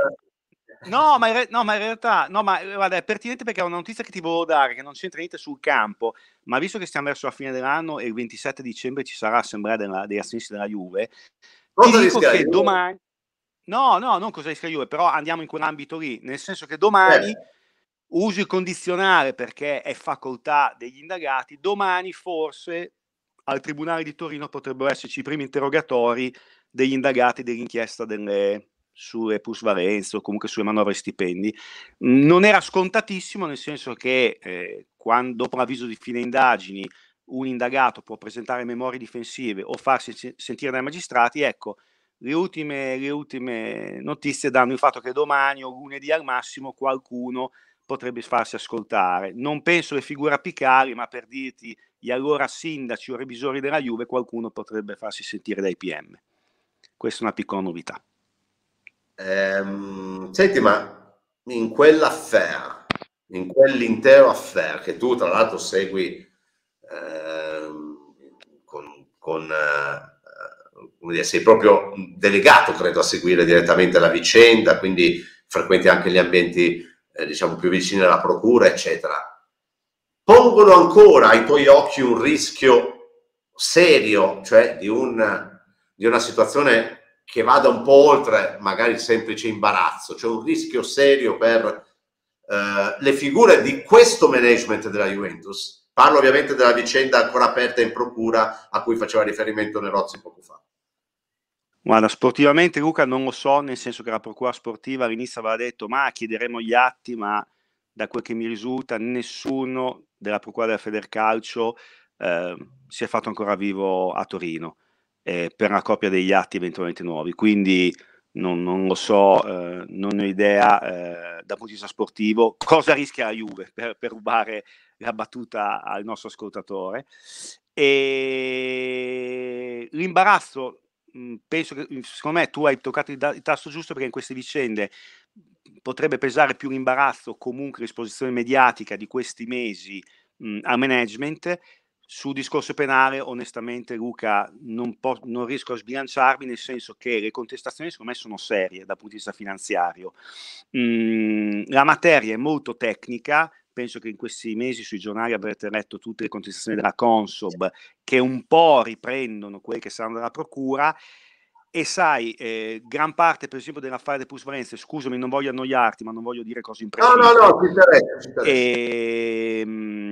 No ma, re- no, ma in realtà no, ma, eh, guarda, è pertinente perché è una notizia che ti volevo dare, che non c'entra niente sul campo, ma visto che stiamo verso la fine dell'anno e il 27 dicembre ci sarà l'assemblea della, degli assistenti della Juve, Cosa ti dico che domani... No, no, non cosa rischia Juve, però andiamo in quell'ambito lì, nel senso che domani... Eh. Uso il condizionale perché è facoltà degli indagati. Domani forse al Tribunale di Torino potrebbero esserci i primi interrogatori degli indagati dell'inchiesta delle, sulle plusvalenze o comunque sulle manovre stipendi. Non era scontatissimo, nel senso che eh, quando dopo l'avviso di fine indagini un indagato può presentare memorie difensive o farsi sentire dai magistrati, ecco, le ultime, le ultime notizie danno il fatto che domani o lunedì al massimo qualcuno potrebbe farsi ascoltare. Non penso le figure apicali, ma per dirti gli allora sindaci o revisori della Juve, qualcuno potrebbe farsi sentire dai PM. Questa è una piccola novità. Ehm, senti, ma in quell'affair, in quell'intero affair che tu tra l'altro segui ehm, con, con eh, come dire, sei proprio delegato, credo, a seguire direttamente la vicenda, quindi frequenti anche gli ambienti eh, diciamo più vicini alla procura, eccetera. Pongono ancora ai tuoi occhi un rischio serio, cioè di, un, di una situazione che vada un po' oltre magari il semplice imbarazzo, c'è un rischio serio per eh, le figure di questo management della Juventus. Parlo ovviamente della vicenda ancora aperta in procura a cui faceva riferimento Nerozzi poco fa. Guarda, sportivamente Luca non lo so, nel senso che la procura sportiva all'inizio aveva detto ma chiederemo gli atti, ma da quel che mi risulta nessuno della procura della Federcalcio eh, si è fatto ancora vivo a Torino eh, per una copia degli atti eventualmente nuovi. Quindi non, non lo so, eh, non ho idea eh, dal punto di vista sportivo cosa rischia la Juve per, per rubare la battuta al nostro ascoltatore. E l'imbarazzo, mm, penso che mm, secondo me tu hai toccato il, da- il tasto giusto perché in queste vicende potrebbe pesare più l'imbarazzo comunque l'esposizione mediatica di questi mesi mh, mm, al management sul discorso penale, onestamente, Luca, non, po- non, riesco a sbilanciarmi, nel senso che le contestazioni, secondo me, sono serie dal punto di vista finanziario. Mm, la materia è molto tecnica. Penso che in questi mesi sui giornali avrete letto tutte le contestazioni della Consob che un po' riprendono quelle che saranno della Procura. E sai, eh, gran parte per esempio dell'affare delle Valenze, scusami, non voglio annoiarti, ma non voglio dire cose impressionanti. No, no, no, ti interessa. Ci interessa. E, ehm,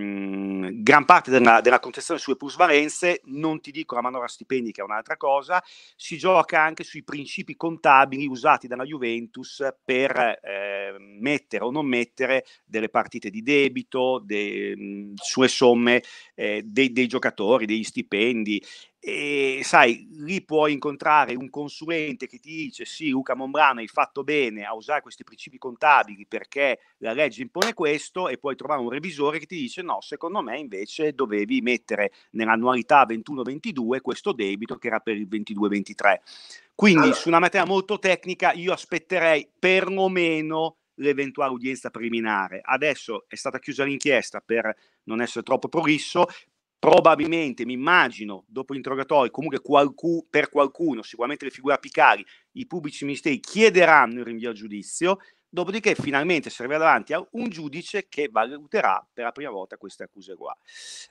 gran parte della, della contestazione sulle plusvalenze, non ti dico la manovra stipendi che è un'altra cosa, si gioca anche sui principi contabili usati dalla Juventus per eh, mettere o non mettere delle partite di debito, de, mh, sulle somme eh, dei, dei giocatori, degli stipendi e sai, lì puoi incontrare un consulente che ti dice sì, Luca Mombrano hai fatto bene a usare questi principi contabili perché la legge impone questo e puoi trovare un revisore che ti dice no, secondo me invece dovevi mettere nell'annualità 21-22 questo debito che era per il 22-23. Quindi allora. su una materia molto tecnica io aspetterei perlomeno l'eventuale udienza preliminare. Adesso è stata chiusa l'inchiesta per non essere troppo prolisso, probabilmente, mi immagino, dopo l'interrogatorio, comunque qualcu- per qualcuno, sicuramente le figure apicali, i pubblici ministeri chiederanno il rinvio a giudizio, dopodiché finalmente si arriverà davanti a un giudice che valuterà per la prima volta queste accuse qua.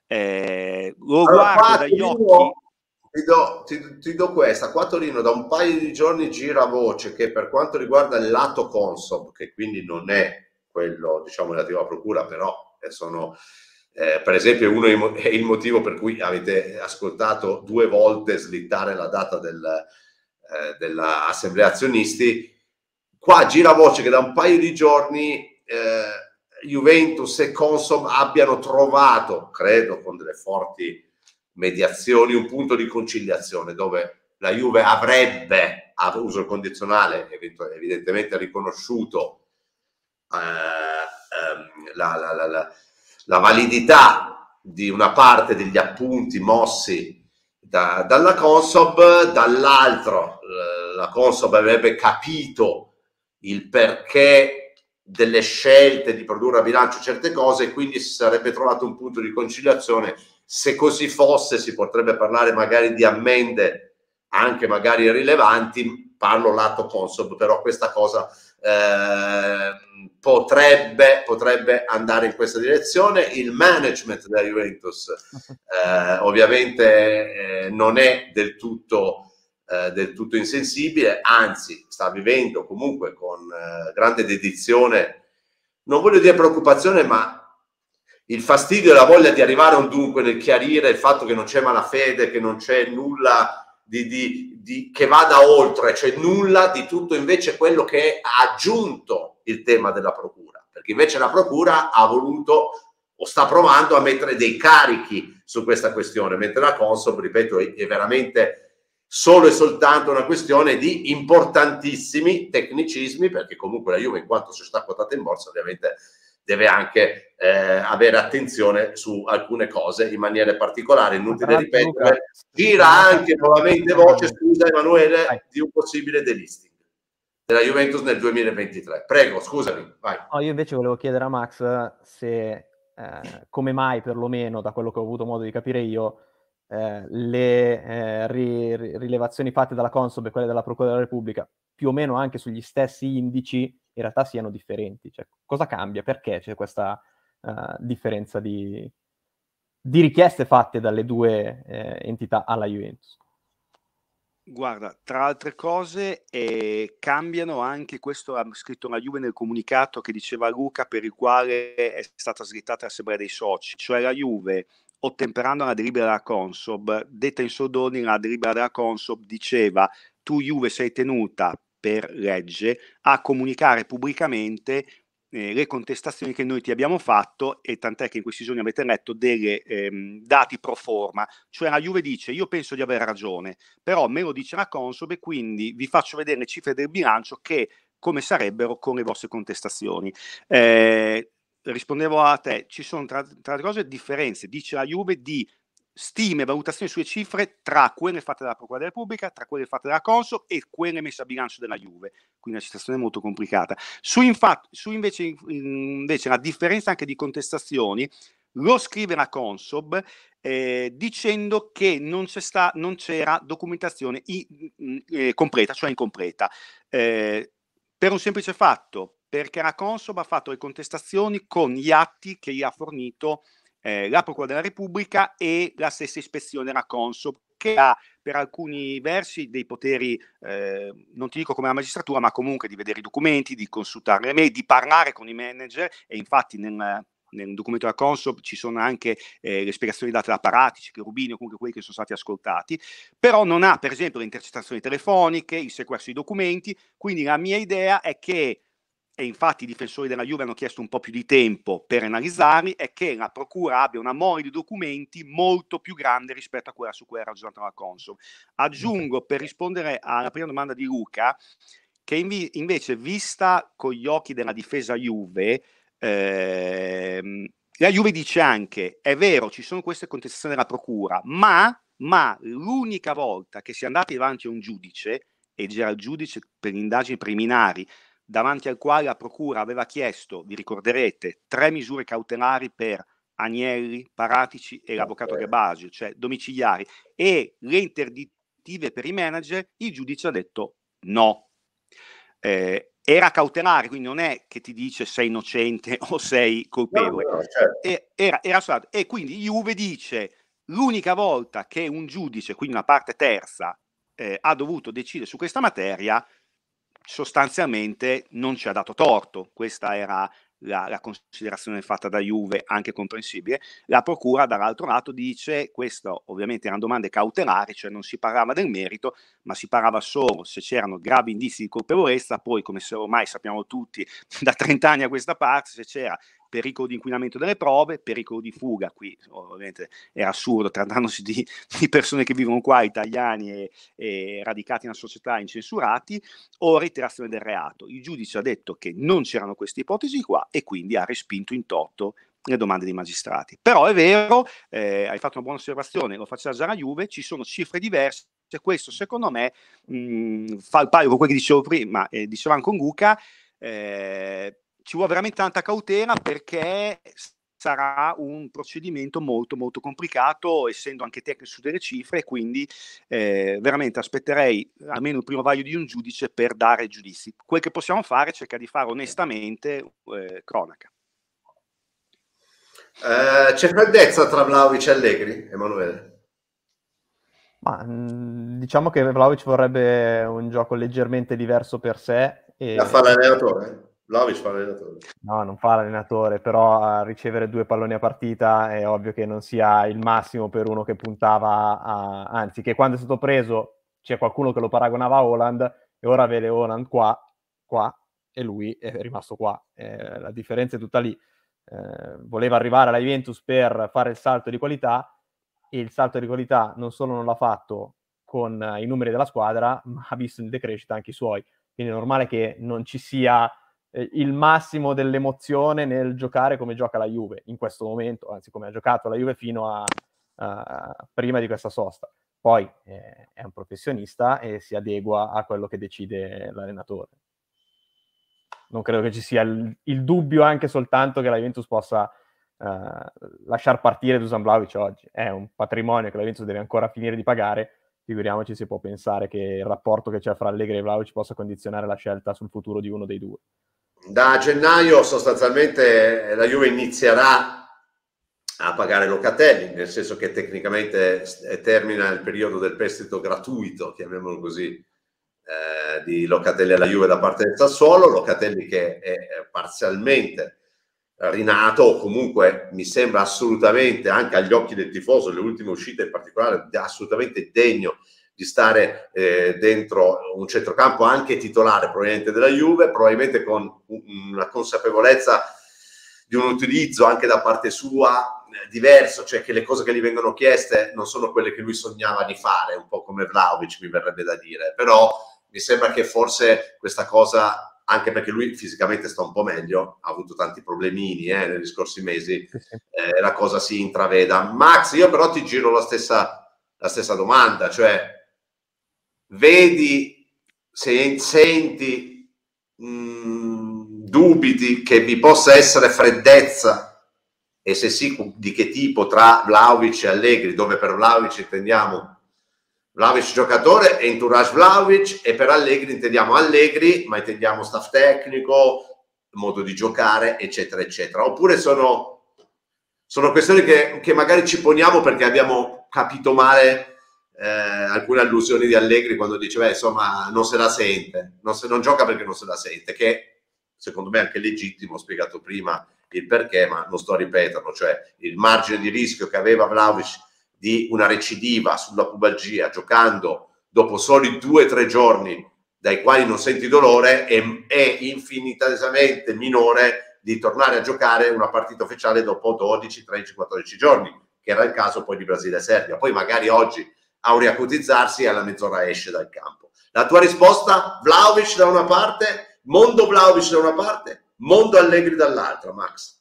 Eh, lo allora, dagli occhi... Ti do, ti, ti do, questa, qua Torino da un paio di giorni gira voce che per quanto riguarda il lato Consob, che quindi non è quello diciamo relativo alla procura, però eh, sono eh, per esempio, uno è il motivo per cui avete ascoltato due volte slittare la data del, eh, dell'assemblea azionisti. Qua gira voce che da un paio di giorni eh, Juventus e Consom abbiano trovato, credo con delle forti mediazioni, un punto di conciliazione dove la Juve avrebbe, a uso condizionale, evidentemente riconosciuto eh, ehm, la, la, la, la la validità di una parte degli appunti mossi da, dalla Consob, dall'altro eh, la Consob avrebbe capito il perché delle scelte di produrre a bilancio certe cose e quindi si sarebbe trovato un punto di conciliazione. Se così fosse si potrebbe parlare magari di ammende anche magari rilevanti, parlo lato console, però questa cosa eh, potrebbe, potrebbe, andare in questa direzione. Il management della Juventus <laughs> eh, ovviamente eh, non è del tutto, eh, del tutto, insensibile, anzi sta vivendo comunque con eh, grande dedizione, non voglio dire preoccupazione, ma il fastidio e la voglia di arrivare a un dunque nel chiarire il fatto che non c'è malafede, che non c'è nulla di, di, di, che vada oltre, cioè nulla di tutto invece quello che ha aggiunto il tema della procura, perché invece la procura ha voluto o sta provando a mettere dei carichi su questa questione, mentre la Consob, ripeto, è veramente solo e soltanto una questione di importantissimi tecnicismi, perché comunque la Juve in quanto società quotata in borsa ovviamente deve anche eh, avere attenzione su alcune cose in maniera particolare, inutile ripetere, gira anche nuovamente voce, scusa Emanuele, di un possibile delisting della Juventus nel 2023. Prego, scusami, vai. No, io invece volevo chiedere a Max se, eh, come mai perlomeno, da quello che ho avuto modo di capire io, eh, le eh, ri- rilevazioni fatte dalla Consob e quelle della Procura della Repubblica, più o meno anche sugli stessi indici, in realtà siano differenti. Cioè, cosa cambia? Perché c'è questa uh, differenza di, di, richieste fatte dalle due eh, entità alla Juventus? Guarda, tra altre cose eh, cambiano anche, questo ha scritto la Juve nel comunicato che diceva Luca, per il quale è stata slittata l'assemblea dei soci, cioè la Juve ottemperando la delibera della Consob, detta in soldoni la delibera della Consob diceva tu Juve sei tenuta per legge a comunicare pubblicamente eh, le contestazioni che noi ti abbiamo fatto e tant'è che in questi giorni avete letto dei ehm, dati pro forma, cioè la Juve dice io penso di aver ragione, però me lo dice la Consob e quindi vi faccio vedere le cifre del bilancio che come sarebbero con le vostre contestazioni. Eh, rispondevo a te, ci sono tra, tra le cose differenze, dice la Juve di stime e valutazioni sulle cifre tra quelle fatte dalla Procura della Repubblica, tra quelle fatte dalla Consob e quelle messe a bilancio della Juve, quindi una situazione molto complicata. Su, infatti, su invece, invece, la differenza anche di contestazioni lo scrive la Consob eh, dicendo che non, sta, non c'era documentazione i, mm, eh, completa, cioè incompleta, eh, per un semplice fatto, perché la Consob ha fatto le contestazioni con gli atti che gli ha fornito eh, la Procura della Repubblica e la stessa ispezione, la Consob, che ha per alcuni versi dei poteri, eh, non ti dico come la magistratura, ma comunque di vedere i documenti, di consultare le mail, di parlare con i manager e infatti nel, nel documento della Consob ci sono anche eh, le spiegazioni date da Paratici, Cherubini o comunque quelli che sono stati ascoltati, però non ha per esempio le intercettazioni telefoniche, il sequestro di documenti, quindi la mia idea è che e infatti i difensori della Juve hanno chiesto un po' più di tempo per analizzarli, è che la Procura abbia una mole di documenti molto più grande rispetto a quella su cui era ragionata la Consob. Aggiungo, per rispondere alla prima domanda di Luca, che inv- invece vista con gli occhi della difesa Juve, ehm, la Juve dice anche, è vero, ci sono queste contestazioni della Procura, ma, ma l'unica volta che si è andati davanti a un giudice, e già il giudice per le indagini preliminari, davanti al quale la Procura aveva chiesto, vi ricorderete, tre misure cautelari per Agnelli, Paratici e l'avvocato Rebagio, cioè domiciliari, e le interdittive per i manager, il giudice ha detto no. Eh, era cautelare, quindi non è che ti dice sei innocente <laughs> o sei colpevole. No, no, certo. e, era, era e quindi Juve dice l'unica volta che un giudice, quindi una parte terza, eh, ha dovuto decidere su questa materia sostanzialmente non ci ha dato torto. Questa era la, la, considerazione fatta da Juve, anche comprensibile. La procura dall'altro lato dice, questo ovviamente erano domande cautelari, cioè non si parlava del merito, ma si parlava solo se c'erano gravi indizi di colpevolezza, poi come se ormai sappiamo tutti <laughs> da 30 anni a questa parte, se c'era pericolo di inquinamento delle prove, pericolo di fuga, qui ovviamente è assurdo trattandosi di, di persone che vivono qua, italiani e, e radicati nella società, incensurati, o reiterazione del reato. Il giudice ha detto che non c'erano queste ipotesi qua e quindi ha respinto in toto le domande dei magistrati. Però è vero, eh, hai fatto una buona osservazione, lo faceva già la Juve, ci sono cifre diverse, cioè questo secondo me mh, mm, fa il paio con quello che dicevo prima, eh, diceva anche con Guca, eh, ci vuole veramente tanta cautela perché sarà un procedimento molto molto complicato essendo anche tecnico su delle cifre quindi eh, veramente aspetterei almeno il primo vaglio di un giudice per dare giudizi quel che possiamo fare è cercare di fare onestamente eh, cronaca eh, c'è freddezza tra Vlaovic e Allegri Emanuele ma mm, diciamo che Vlaovic vorrebbe un gioco leggermente diverso per sé e... da fare l'allenatore Vlaovic fa l'allenatore. No, non fa l'allenatore, però ricevere due palloni a partita è ovvio che non sia il massimo per uno che puntava a... Anzi, che quando è stato preso c'è qualcuno che lo paragonava a Holland e ora vede Holland qua, qua e lui è rimasto qua. Eh, la differenza è tutta lì. Eh, voleva arrivare alla Juventus per fare il salto di qualità e il salto di qualità non solo non l'ha fatto con i numeri della squadra, ma ha visto in decrescita anche i suoi. Quindi è normale che non ci sia eh, il massimo dell'emozione nel giocare come gioca la Juve in questo momento, anzi come ha giocato la Juve fino a, a prima di questa sosta. Poi eh, è un professionista e si adegua a quello che decide l'allenatore. Non credo che ci sia il, il dubbio anche soltanto che la Juventus possa eh, lasciar partire Dusan Vlaovic oggi. È un patrimonio che la Juventus deve ancora finire di pagare, figuriamoci se può pensare che il rapporto che c'è fra Allegri e Vlaovic possa condizionare la scelta sul futuro di uno dei due da gennaio sostanzialmente la Juve inizierà a pagare Locatelli, nel senso che tecnicamente termina il periodo del prestito gratuito, chiamiamolo così, eh, di Locatelli alla Juve da parte del Sassuolo, Locatelli che è parzialmente rinato comunque mi sembra assolutamente, anche agli occhi del tifoso, le ultime uscite in particolare, assolutamente degno di stare eh, dentro un centrocampo anche titolare proveniente della Juve, probabilmente con una consapevolezza di un utilizzo anche da parte sua eh, diverso, cioè che le cose che gli vengono chieste non sono quelle che lui sognava di fare, un po' come Vlaovic mi verrebbe da dire, però mi sembra che forse questa cosa anche perché lui fisicamente sta un po' meglio, ha avuto tanti problemini eh, negli scorsi mesi, eh, la cosa si intraveda. Max, io però ti giro la stessa, la stessa domanda, cioè vedi, se senti, mh, mm, dubiti che vi possa essere freddezza e se sì di che tipo tra Vlaovic e Allegri, dove per Vlaovic intendiamo Vlaovic giocatore e entourage Vlaovic e per Allegri intendiamo Allegri, ma intendiamo staff tecnico, modo di giocare, eccetera, eccetera. Oppure sono, sono questioni che, che magari ci poniamo perché abbiamo capito male eh, alcune allusioni di Allegri quando dice, insomma, non se la sente, non, se, non gioca perché non se la sente, che secondo me è anche legittimo, ho spiegato prima il perché, ma non sto a ripeterlo, cioè il margine di rischio che aveva Vlaovic di una recidiva sulla pubalgia giocando dopo soli due o tre giorni dai quali non senti dolore è, è infinitamente minore di tornare a giocare una partita ufficiale dopo 12, 13, 14 giorni, che era il caso poi di Brasile e Serbia. Poi magari oggi auriacutizzarsi e alla mezz'ora esce dal campo. La tua risposta, Vlaovic da una parte, Mondo Vlaovic da una parte, Mondo Allegri dall'altra, Max.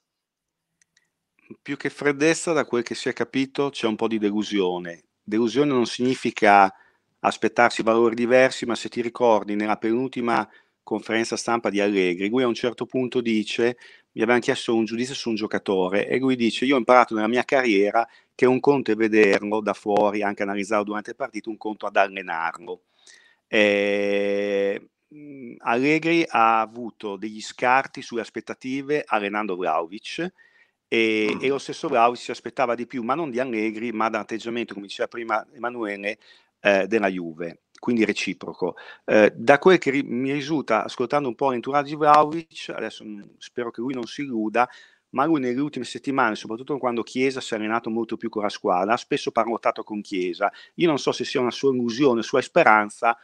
Più che freddezza, da quel che si è capito, c'è un po' di delusione. Delusione non significa aspettarsi valori diversi, ma se ti ricordi, nella penultima conferenza stampa di Allegri, lui a un certo punto dice mi avevano chiesto un giudizio su un giocatore e lui dice io ho imparato nella mia carriera che un conto è vederlo da fuori, anche analizzarlo durante il partito, un conto ad allenarlo. E... Ehm, Allegri ha avuto degli scarti sulle aspettative allenando Vlaovic e, mm. e, lo stesso Vlaovic si aspettava di più, ma non di Allegri, ma da atteggiamento, come diceva prima Emanuele, eh, della Juve quindi reciproco. Eh, da quel che ri- mi risulta, ascoltando un po' l'entourage di Vlaovic, adesso mh, mm, spero che lui non si illuda, ma lui nelle ultime settimane, soprattutto quando Chiesa si è allenato molto più con la squadra, ha spesso parlottato con Chiesa. Io non so se sia una sua illusione, sua speranza,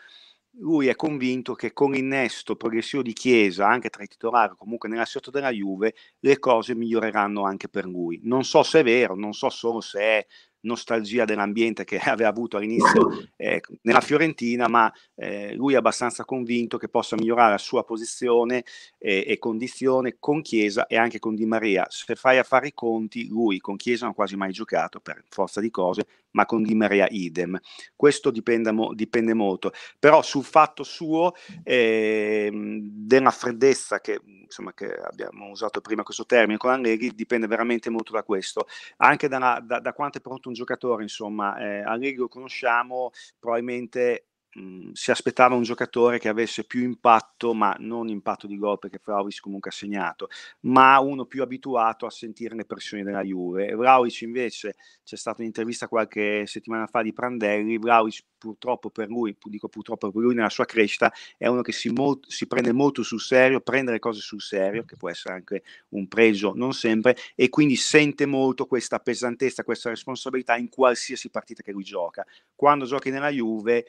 lui è convinto che con l'innesto progressivo di Chiesa, anche tra i titolari, comunque nell'assetto della Juve, le cose miglioreranno anche per lui. Non so se è vero, non so solo se è nostalgia dell'ambiente che <laughs> aveva avuto all'inizio <laughs> eh, nella Fiorentina, ma eh, lui è abbastanza convinto che possa migliorare la sua posizione eh, e condizione con Chiesa e anche con Di Maria. Se fai a fare i conti, lui con Chiesa non ha quasi mai giocato per forza di cose, ma con Di Maria idem. Questo dipende, dipende molto, però sul fatto suo eh, della freddezza che, insomma, che, abbiamo usato prima questo termine con Allegri dipende veramente molto da questo, anche dalla, da, da, quanto è pronto un giocatore, insomma eh, Allegri lo conosciamo probabilmente Mhmm, si aspettava un giocatore che avesse più impatto, ma non impatto di gol perché Vlaovic comunque ha segnato, ma uno più abituato a sentire le pressioni della Juve. Vlaovic invece, c'è stata un'intervista qualche settimana fa di Prandelli, Vlaovic purtroppo per lui, dico purtroppo per lui nella sua crescita, è uno che si, mo- si prende molto sul serio, prende le cose sul serio, che può essere anche un pregio, non sempre, e quindi sente molto questa pesantezza, questa responsabilità in qualsiasi partita che lui gioca. Quando giochi nella Juve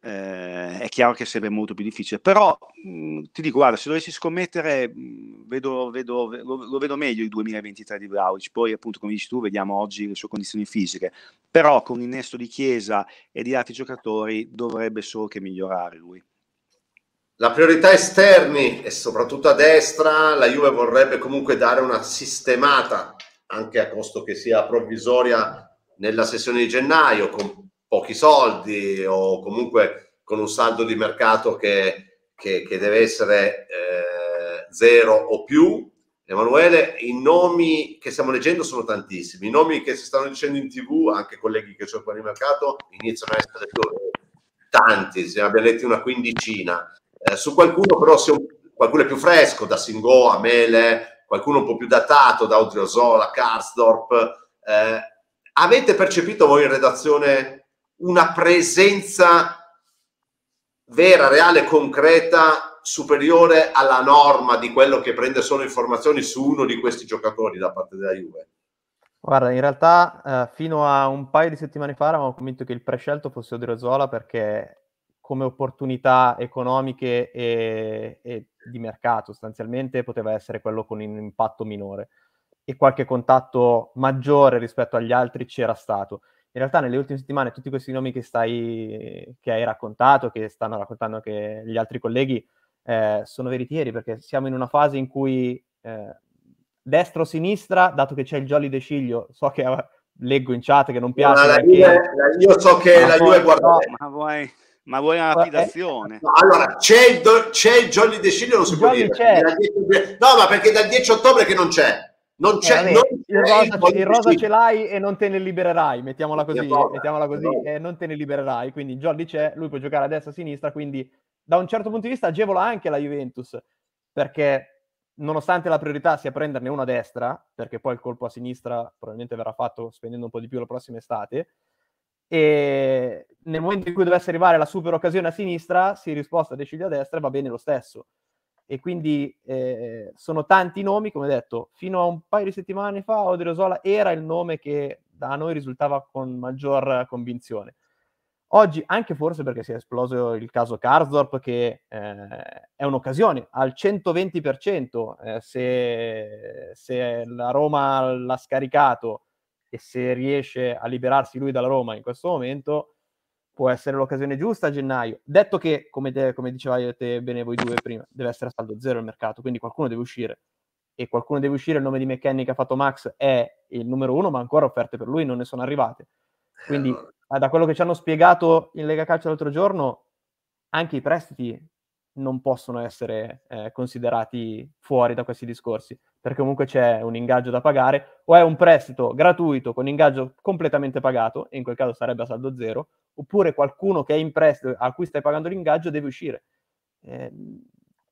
eh, è chiaro che sarebbe molto più difficile. Però mh, mhmm, ti dico, guarda, se dovessi scommettere, mh, mhmm, vedo, vedo, lo, lo, vedo meglio il 2023 di Vlaovic. Poi, appunto, come dici tu, vediamo oggi le sue condizioni fisiche. Però con il nesto di Chiesa e di altri giocatori dovrebbe solo che migliorare lui. La priorità esterni e soprattutto a destra, la Juve vorrebbe comunque dare una sistemata, anche a costo che sia provvisoria, nella sessione di gennaio, con pochi soldi o comunque con un saldo di mercato che, che, che deve essere eh, zero o più. Emanuele, i nomi che stiamo leggendo sono tantissimi, i nomi che si stanno dicendo in tv, anche colleghi che sono occupano di mercato, iniziano a essere tanti, se ne abbiamo letti una quindicina. Eh, su qualcuno però se un, qualcuno è più fresco, da Singo a Mele, qualcuno un po' più datato, da Audrey Osola, Karsdorp. Eh, avete percepito voi in redazione una presenza vera, reale, concreta, superiore alla norma di quello che prende solo informazioni su uno di questi giocatori da parte della Juve? Guarda, in realtà eh, fino a un paio di settimane fa eravamo convinto che il prescelto fosse Odriozola perché come opportunità economiche e, e, di mercato sostanzialmente poteva essere quello con un impatto minore e qualche contatto maggiore rispetto agli altri c'era stato in realtà nelle ultime settimane tutti questi nomi che, stai, che hai raccontato, che stanno raccontando anche gli altri colleghi, eh, sono veritieri perché siamo in una fase in cui eh, destra-sinistra, dato che c'è il Jolly De ciglio so che <laughs> leggo in chat che non piace. No, perché... Juve, io so che ma la Juve guarda... No, ma vuoi... Ma vuoi una lapidazione? Eh, eh, allora, c'è il, do, c'è il Jolly De Ciglio, non si Jolly può dire. C'è. No, ma perché dal 10 ottobre che non c'è. Non eh, c'è, eh, non il, rosa, il, rosa, ce l'hai e non te ne libererai, mettiamola così, esatto, mettiamola così esatto. e non te ne libererai. Quindi Jolly c'è, lui può giocare a destra e a sinistra, quindi da un certo punto di vista agevola anche la Juventus, perché nonostante la priorità sia prenderne una a destra, perché poi il colpo a sinistra probabilmente verrà fatto spendendo un po' di più la prossima estate, e nel momento in cui dovesse arrivare la super occasione a sinistra, si risposta, decide a destra e va bene lo stesso e quindi eh, sono tanti nomi, come detto, fino a un paio di settimane fa Odriozola era il nome che da noi risultava con maggior convinzione. Oggi, anche forse perché si è esploso il caso Karsdorp, che eh, è un'occasione al 120%, eh, se, se, la Roma l'ha scaricato e se riesce a liberarsi lui dalla Roma in questo momento, può essere l'occasione giusta a gennaio. Detto che, come, te, come dicevate bene voi due prima, deve essere a saldo zero il mercato, quindi qualcuno deve uscire. E qualcuno deve uscire, il nome di McKenny che ha fatto Max è il numero uno, ma ancora offerte per lui non ne sono arrivate. Quindi, eh, da quello che ci hanno spiegato in Lega Calcio l'altro giorno, anche i prestiti non possono essere eh, considerati fuori da questi discorsi, perché comunque c'è un ingaggio da pagare, o è un prestito gratuito con ingaggio completamente pagato, e in quel caso sarebbe a saldo zero, oppure qualcuno che è in prestito a cui stai pagando l'ingaggio deve uscire. Eh,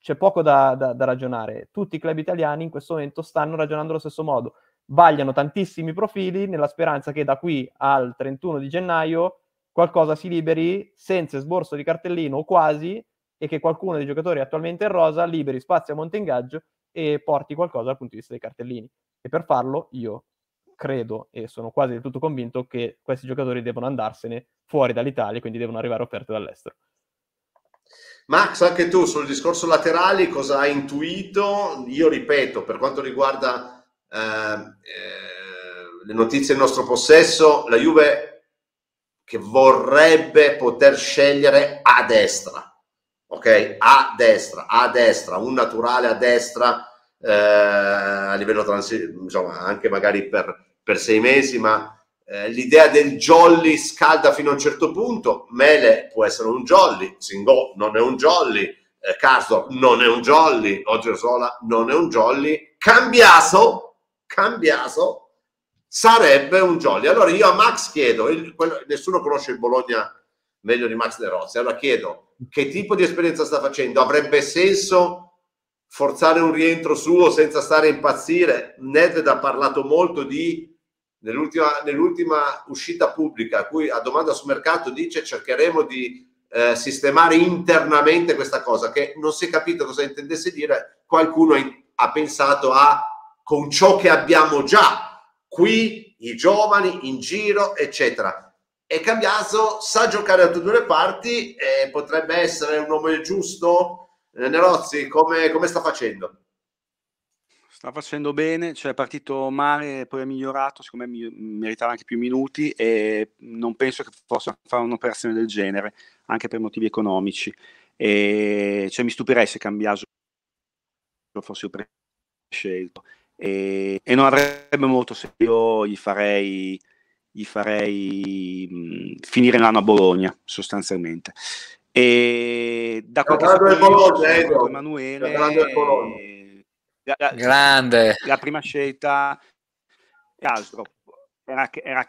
c'è poco da, da, da, ragionare. Tutti i club italiani in questo momento stanno ragionando allo stesso modo. Vagliano tantissimi profili nella speranza che da qui al 31 di gennaio qualcosa si liberi senza sborso di cartellino o quasi e che qualcuno dei giocatori attualmente in rosa liberi spazio a monte ingaggio e porti qualcosa dal punto di vista dei cartellini. E per farlo io credo e sono quasi del tutto convinto che questi giocatori devono andarsene fuori dall'Italia, quindi devono arrivare offerte dall'estero. Max, anche tu sul discorso laterali cosa hai intuito? Io ripeto, per quanto riguarda ehm, eh, le notizie del nostro possesso, la Juve che vorrebbe poter scegliere a destra ok? A destra, a destra, un naturale a destra eh, a livello transito, insomma, anche magari per, per sei mesi, ma eh, l'idea del jolly scalda fino a un certo punto. Mele può essere un jolly, Singo non è un jolly, eh, Castor non è un jolly, Sola non è un jolly, Cambiaso, Cambiaso sarebbe un jolly. Allora io a Max chiedo, il, quello, nessuno conosce il Bologna meglio di Max De Rossi. Allora chiedo, che tipo di esperienza sta facendo? Avrebbe senso forzare un rientro suo senza stare a impazzire? Nedved ha parlato molto di Nell'ultima, nell'ultima, uscita pubblica, a cui a domanda su mercato dice cercheremo di eh, sistemare internamente questa cosa, che non si è capito cosa intendesse dire, qualcuno ha pensato a con ciò che abbiamo già, qui i giovani in giro, eccetera e Cambiaso sa giocare a tutte le parti e potrebbe essere un uomo giusto? Eh, Nerozzi, come, come, sta facendo? Sta facendo bene, cioè è partito male, poi è migliorato, secondo me meritava anche più minuti e non penso che possa fare un'operazione del genere, anche per motivi economici. E, cioè, mi stupirei se Cambiaso fosse scelto e, e non avrebbe molto se io gli farei gli farei mh, finire l'anno a Bologna sostanzialmente. E da quel che Emanuele, eh, la, la, grande la prima scelta Castro era, era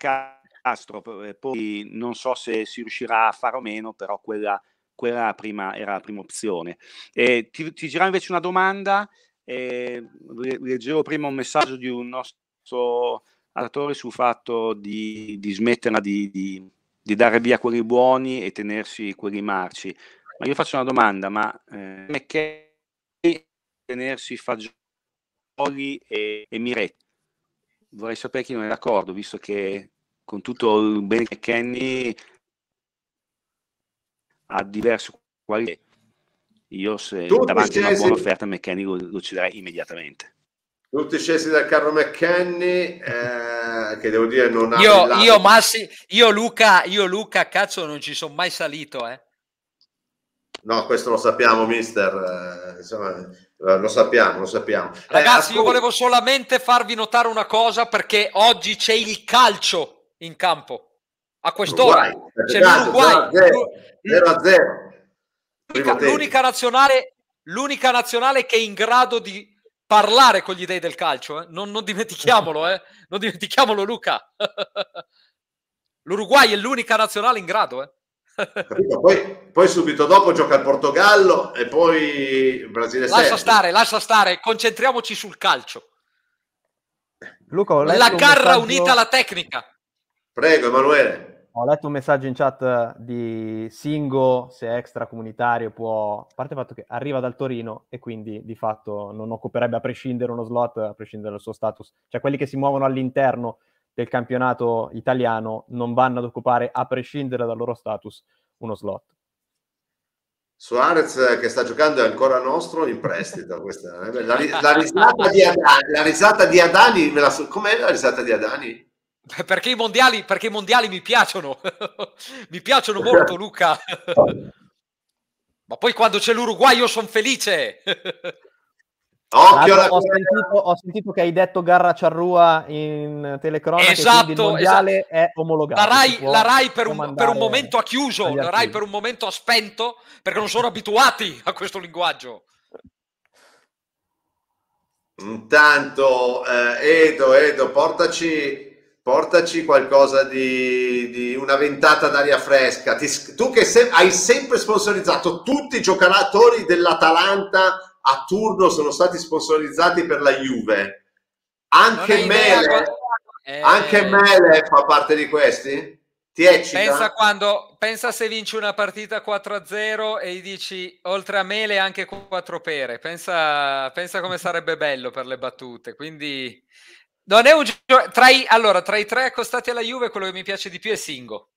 Castro, eh, poi non so se si riuscirà a fare o meno, però quella, quella prima, era la prima opzione. Eh, ti, ti girava invece una domanda, eh, leggevo prima un messaggio di un nostro Artori sul fatto di, di smetterla di, di, di, dare via quelli buoni e tenersi quelli marci. Ma io faccio una domanda, ma eh, che tenersi fagioli e, e miretti? Vorrei sapere chi non è d'accordo, visto che con tutto il bene che Kenny ha diverse qualità. Io se Tutto davanti a una buona offerta McKenny lo, lo ucciderei immediatamente. Tutti scesi dal carro McKenny, eh, che devo dire non ha... Io, io, Massi, io, Luca, io Luca, cazzo, non ci sono mai salito, eh. No, questo lo sappiamo, mister. Eh, insomma, eh, lo sappiamo, lo sappiamo. Eh, Ragazzi, eh, io volevo solamente farvi notare una cosa perché oggi c'è il calcio in campo. A quest'ora c'è esatto, l'Uruguay 0 a 0. L'unica nazionale, l'unica nazionale che è in grado di parlare con gli dei del calcio, eh? non, non, dimentichiamolo, eh? non dimentichiamolo Luca. L'Uruguay è l'unica nazionale in grado. Eh? Poi, poi, subito dopo gioca il Portogallo e poi Brasile. Lascia serve. stare, lascia stare, concentriamoci sul calcio. Luca, la garra messaggio... unita alla tecnica. Prego Emanuele. Ho letto un messaggio in chat di Singo, se extra comunitario può... A parte il fatto che arriva dal Torino e quindi di fatto non occuperebbe a prescindere uno slot, a prescindere dal suo status. Cioè quelli che si muovono all'interno del campionato italiano non vanno ad occupare, a prescindere dal loro status, uno slot. Suarez eh, che sta giocando è ancora nostro in prestito. Questa, eh? la, la, risata di Adani, la risata di Adani me la, com'è la risata di Adani? <laughs> Perché i mondiali, perché i mondiali mi piacciono, <laughs> mi piacciono molto Luca. <laughs> Ma poi quando c'è l'Uruguay io sono felice. Occhio allora, ho, sentito, ho, sentito, che hai detto Garra Ciarrua in telecronaca esatto, il esatto. è omologato. La Rai, la Rai per, un, per, un, momento ha chiuso, la Rai per un momento ha spento perché non sono abituati a questo linguaggio. Intanto, eh, Edo, Edo, portaci portaci qualcosa di, di una ventata d'aria fresca. Ti, tu che se, hai sempre sponsorizzato tutti i giocatori dell'Atalanta a turno sono stati sponsorizzati per la Juve. Anche Mele, quando... eh... Mele fa parte di questi? Ti eccita? Pensa, quando, pensa se vinci una partita 4-0 e gli dici oltre a mele anche 4 pere. Pensa, pensa come sarebbe bello per le battute. Quindi non è un gioco. Tra i, allora, tra i tre accostati alla Juve, quello che mi piace di più è Singo.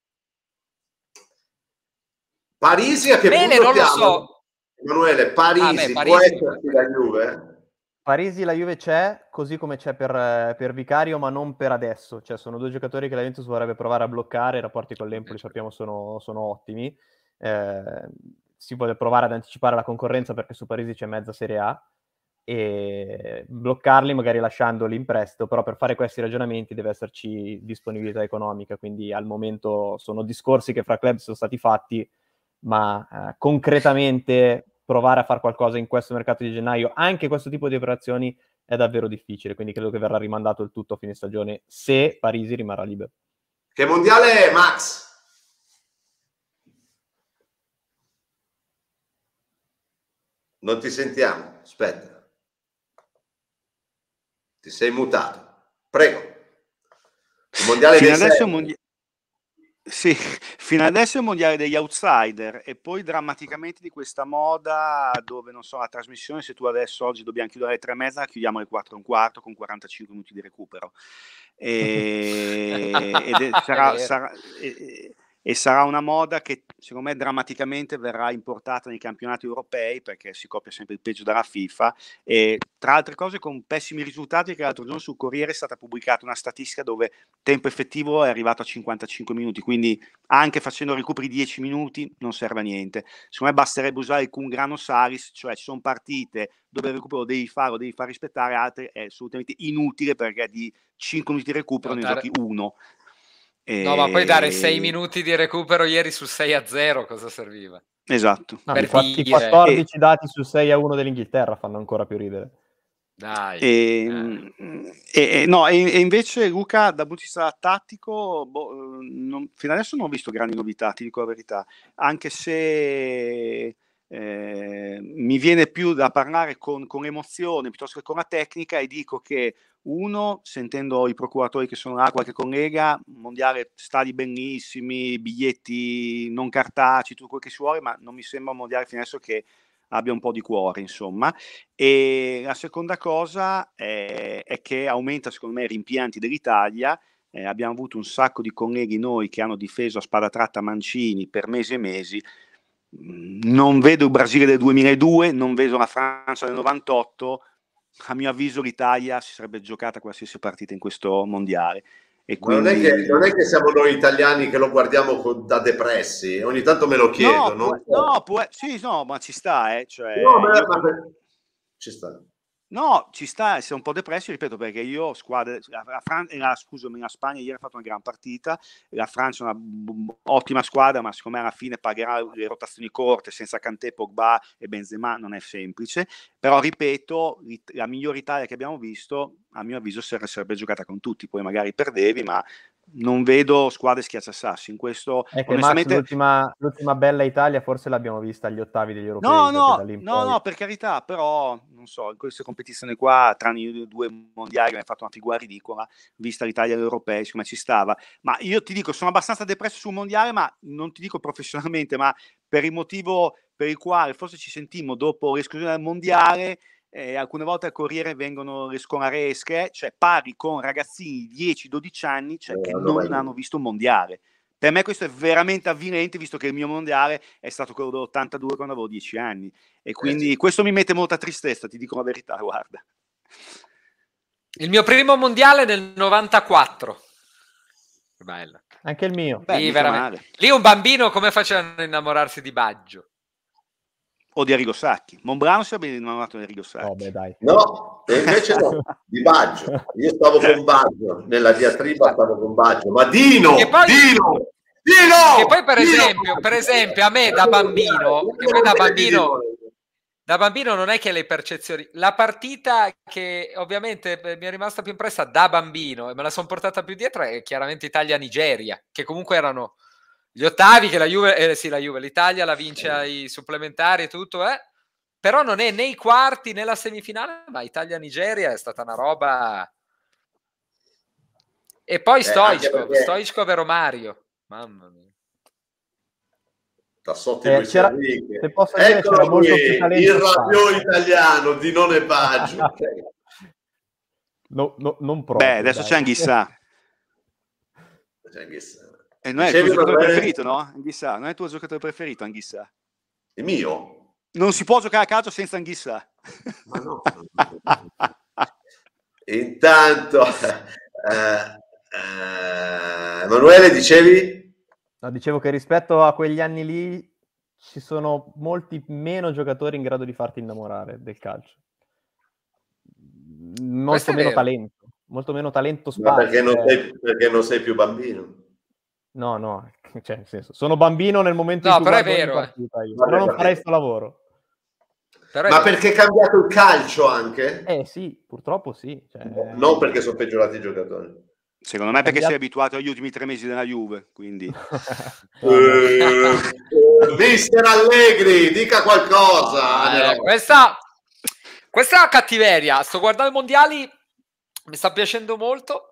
Parisi a che Bene, non lo so. Emanuele, ah, Parisi, ah, beh, Parisi può esserci la Juve? Parisi la Juve c'è, così come c'è per, eh, per, Vicario, ma non per adesso. Cioè, sono due giocatori che la Juventus vorrebbe provare a bloccare, i rapporti con l'Empoli sappiamo sono, sono ottimi. Eh, si vuole provare ad anticipare la concorrenza perché su Parisi c'è mezza Serie A, e bloccarli magari lasciandoli in prestito, però per fare questi ragionamenti deve esserci disponibilità economica, quindi al momento sono discorsi che fra club sono stati fatti, ma eh, concretamente provare a fare qualcosa in questo mercato di gennaio, anche questo tipo di operazioni è davvero difficile, quindi credo che verrà rimandato il tutto a fine stagione se Parisi rimarrà libero. Che mondiale, è Max? Non ti sentiamo, aspetta. Ti sei mutato. Prego. Il mondiale fino dei adesso mondi- sì, fino adesso è il mondiale degli outsider e poi drammaticamente di questa moda dove non so la trasmissione se tu adesso oggi dobbiamo chiudere alle tre e mezza chiudiamo alle quattro e un quarto con 45 minuti di recupero e, <laughs> ed sarà, sarà, e, e sarà una moda che secondo me drammaticamente verrà importata nei campionati europei perché si copia sempre il peggio dalla FIFA e tra altre cose con pessimi risultati che l'altro giorno sul Corriere è stata pubblicata una statistica dove tempo effettivo è arrivato a 55 minuti quindi anche facendo recuperi 10 minuti non serve a niente secondo me basterebbe usare il Cungrano Saris cioè ci sono partite dove il recupero devi fare o devi far rispettare altre è assolutamente inutile perché di 5 minuti di recupero no, ne giochi uno e... No, ma poi dare 6 ehm, minuti di recupero ieri su 6 a 0 cosa serviva? Esatto. No, per infatti, dire... 14 dati su 6 a 1 dell'Inghilterra fanno ancora più ridere. Dai, e, ehm, eh. e, e, no, e, invece Luca, dal punto di vista tattico, boh, non, fino adesso non ho visto grandi novità, ti dico la verità, anche se eh, mi viene più da parlare con, con emozione piuttosto che con la tecnica e dico che uno, sentendo i procuratori che sono là, qualche collega, mondiale stadi bellissimi, biglietti non cartacei, tutto quel che ci vuole, ma non mi sembra un mondiale finesso che abbia un po' di cuore, insomma. E la seconda cosa è, eh, è che aumenta, secondo me, i rimpianti dell'Italia. Eh, abbiamo avuto un sacco di colleghi noi che hanno difeso a spada tratta Mancini per mesi e mesi. Mm, non vedo il Brasile del 2002, non vedo la Francia del 98 a mio avviso l'Italia si sarebbe giocata qualsiasi partita in questo mondiale. Quindi... Non, è che, non, è che, siamo noi italiani che lo guardiamo con, da depressi, ogni tanto me lo chiedo. No, no? Può, no può, sì, no, ma ci sta, eh, cioè... no, ma, ci sta. No, ci sta, sono un po' depresso, ripeto, perché io squadre, la, Fran- la, scusami, la Spagna ieri ha fatto una gran partita, la Francia è un'ottima squadra, ma siccome alla fine pagherà le rotazioni corte senza Kanté, Pogba e Benzema, non è semplice, però ripeto, la migliore Italia che abbiamo visto, a mio avviso, sarebbe giocata con tutti, poi magari perdevi, ma non vedo squadre schiacciassassi in questo ecco, onestamente... Max, l'ultima, l'ultima, bella Italia forse l'abbiamo vista agli ottavi degli europei no no, no, no per carità però non so in queste competizioni qua tranne i due mondiali mi ha fatto una figura ridicola vista l'Italia agli europei siccome ci stava ma io ti dico sono abbastanza depresso sul mondiale ma non ti dico professionalmente ma per il motivo per il quale forse ci sentimmo dopo l'esclusione del mondiale eh, alcune volte al Corriere vengono le sconaresche, cioè pari con ragazzini di 10-12 anni cioè, eh, che non è... hanno visto un mondiale. Per me questo è veramente avvilente, visto che il mio mondiale è stato quello dell'82 quando avevo 10 anni. E eh, quindi questo mi mette molta tristezza, ti dico la verità, <laughs> guarda. Il mio primo mondiale nel 94. Bello. Anche il mio. Beh, Lì, Lì un bambino come facevano a innamorarsi di Baggio? o di Arrigo Sacchi. Monbrown si è innamorato di Arrigo Sacchi. Oh, beh, dai. No, e invece no, <laughs> di Baggio. Io stavo con eh. Baggio, nella diatriba stavo con Baggio, ma Dino, che poi, Dino, Dino! E poi per Dino, esempio, per esempio, a me da bambino, me da bambino da bambino non è che le percezioni. La partita che ovviamente eh, mi è rimasta più impressa da bambino e me la sono portata più dietro è chiaramente Italia-Nigeria, che comunque erano gli ottavi che la Juve, eh, sì, la Juve, l'Italia la vince eh. ai supplementari e tutto, eh? però non è nei quarti nella semifinale, ma Italia-Nigeria è stata una roba... E poi eh, Stoichkov, perché... Stoichkov e Romario, mamma mia. Tassotti eh, c'era, se posso dire, Eccolo c'era molto più talento il rabbio italiano di non è Baggio. <laughs> no, no, non proprio. Beh, adesso dai. c'è chissà C'è anche chissà e non è il tuo giocatore bene... preferito, no? Anghissa, non è il tuo giocatore preferito, Anghissa. È mio? Non si può giocare a calcio senza Anghissa. Ma no. Intanto, <laughs> eh, eh, Emanuele, dicevi? No, dicevo che rispetto a quegli anni lì ci sono molti meno giocatori in grado di farti innamorare del calcio. Molto meno talento, molto meno talento spazio. Perché non, eh. perché non sei più bambino. No, no, <laughs> cioè, nel senso, sono bambino nel momento no, in cui però è vero, partita, eh. però non farei questo lavoro. Però Ma perché è cambiato il calcio anche? Eh sì, purtroppo sì. Cioè... non perché sono peggiorati i giocatori. Secondo me perché sei abituato agli ultimi tre mesi della Juve, quindi... <laughs> Eh, eh, Mister Allegri, dica qualcosa! Ah, eh, questa, questa cattiveria, sto guardando i mondiali, mi sta piacendo molto,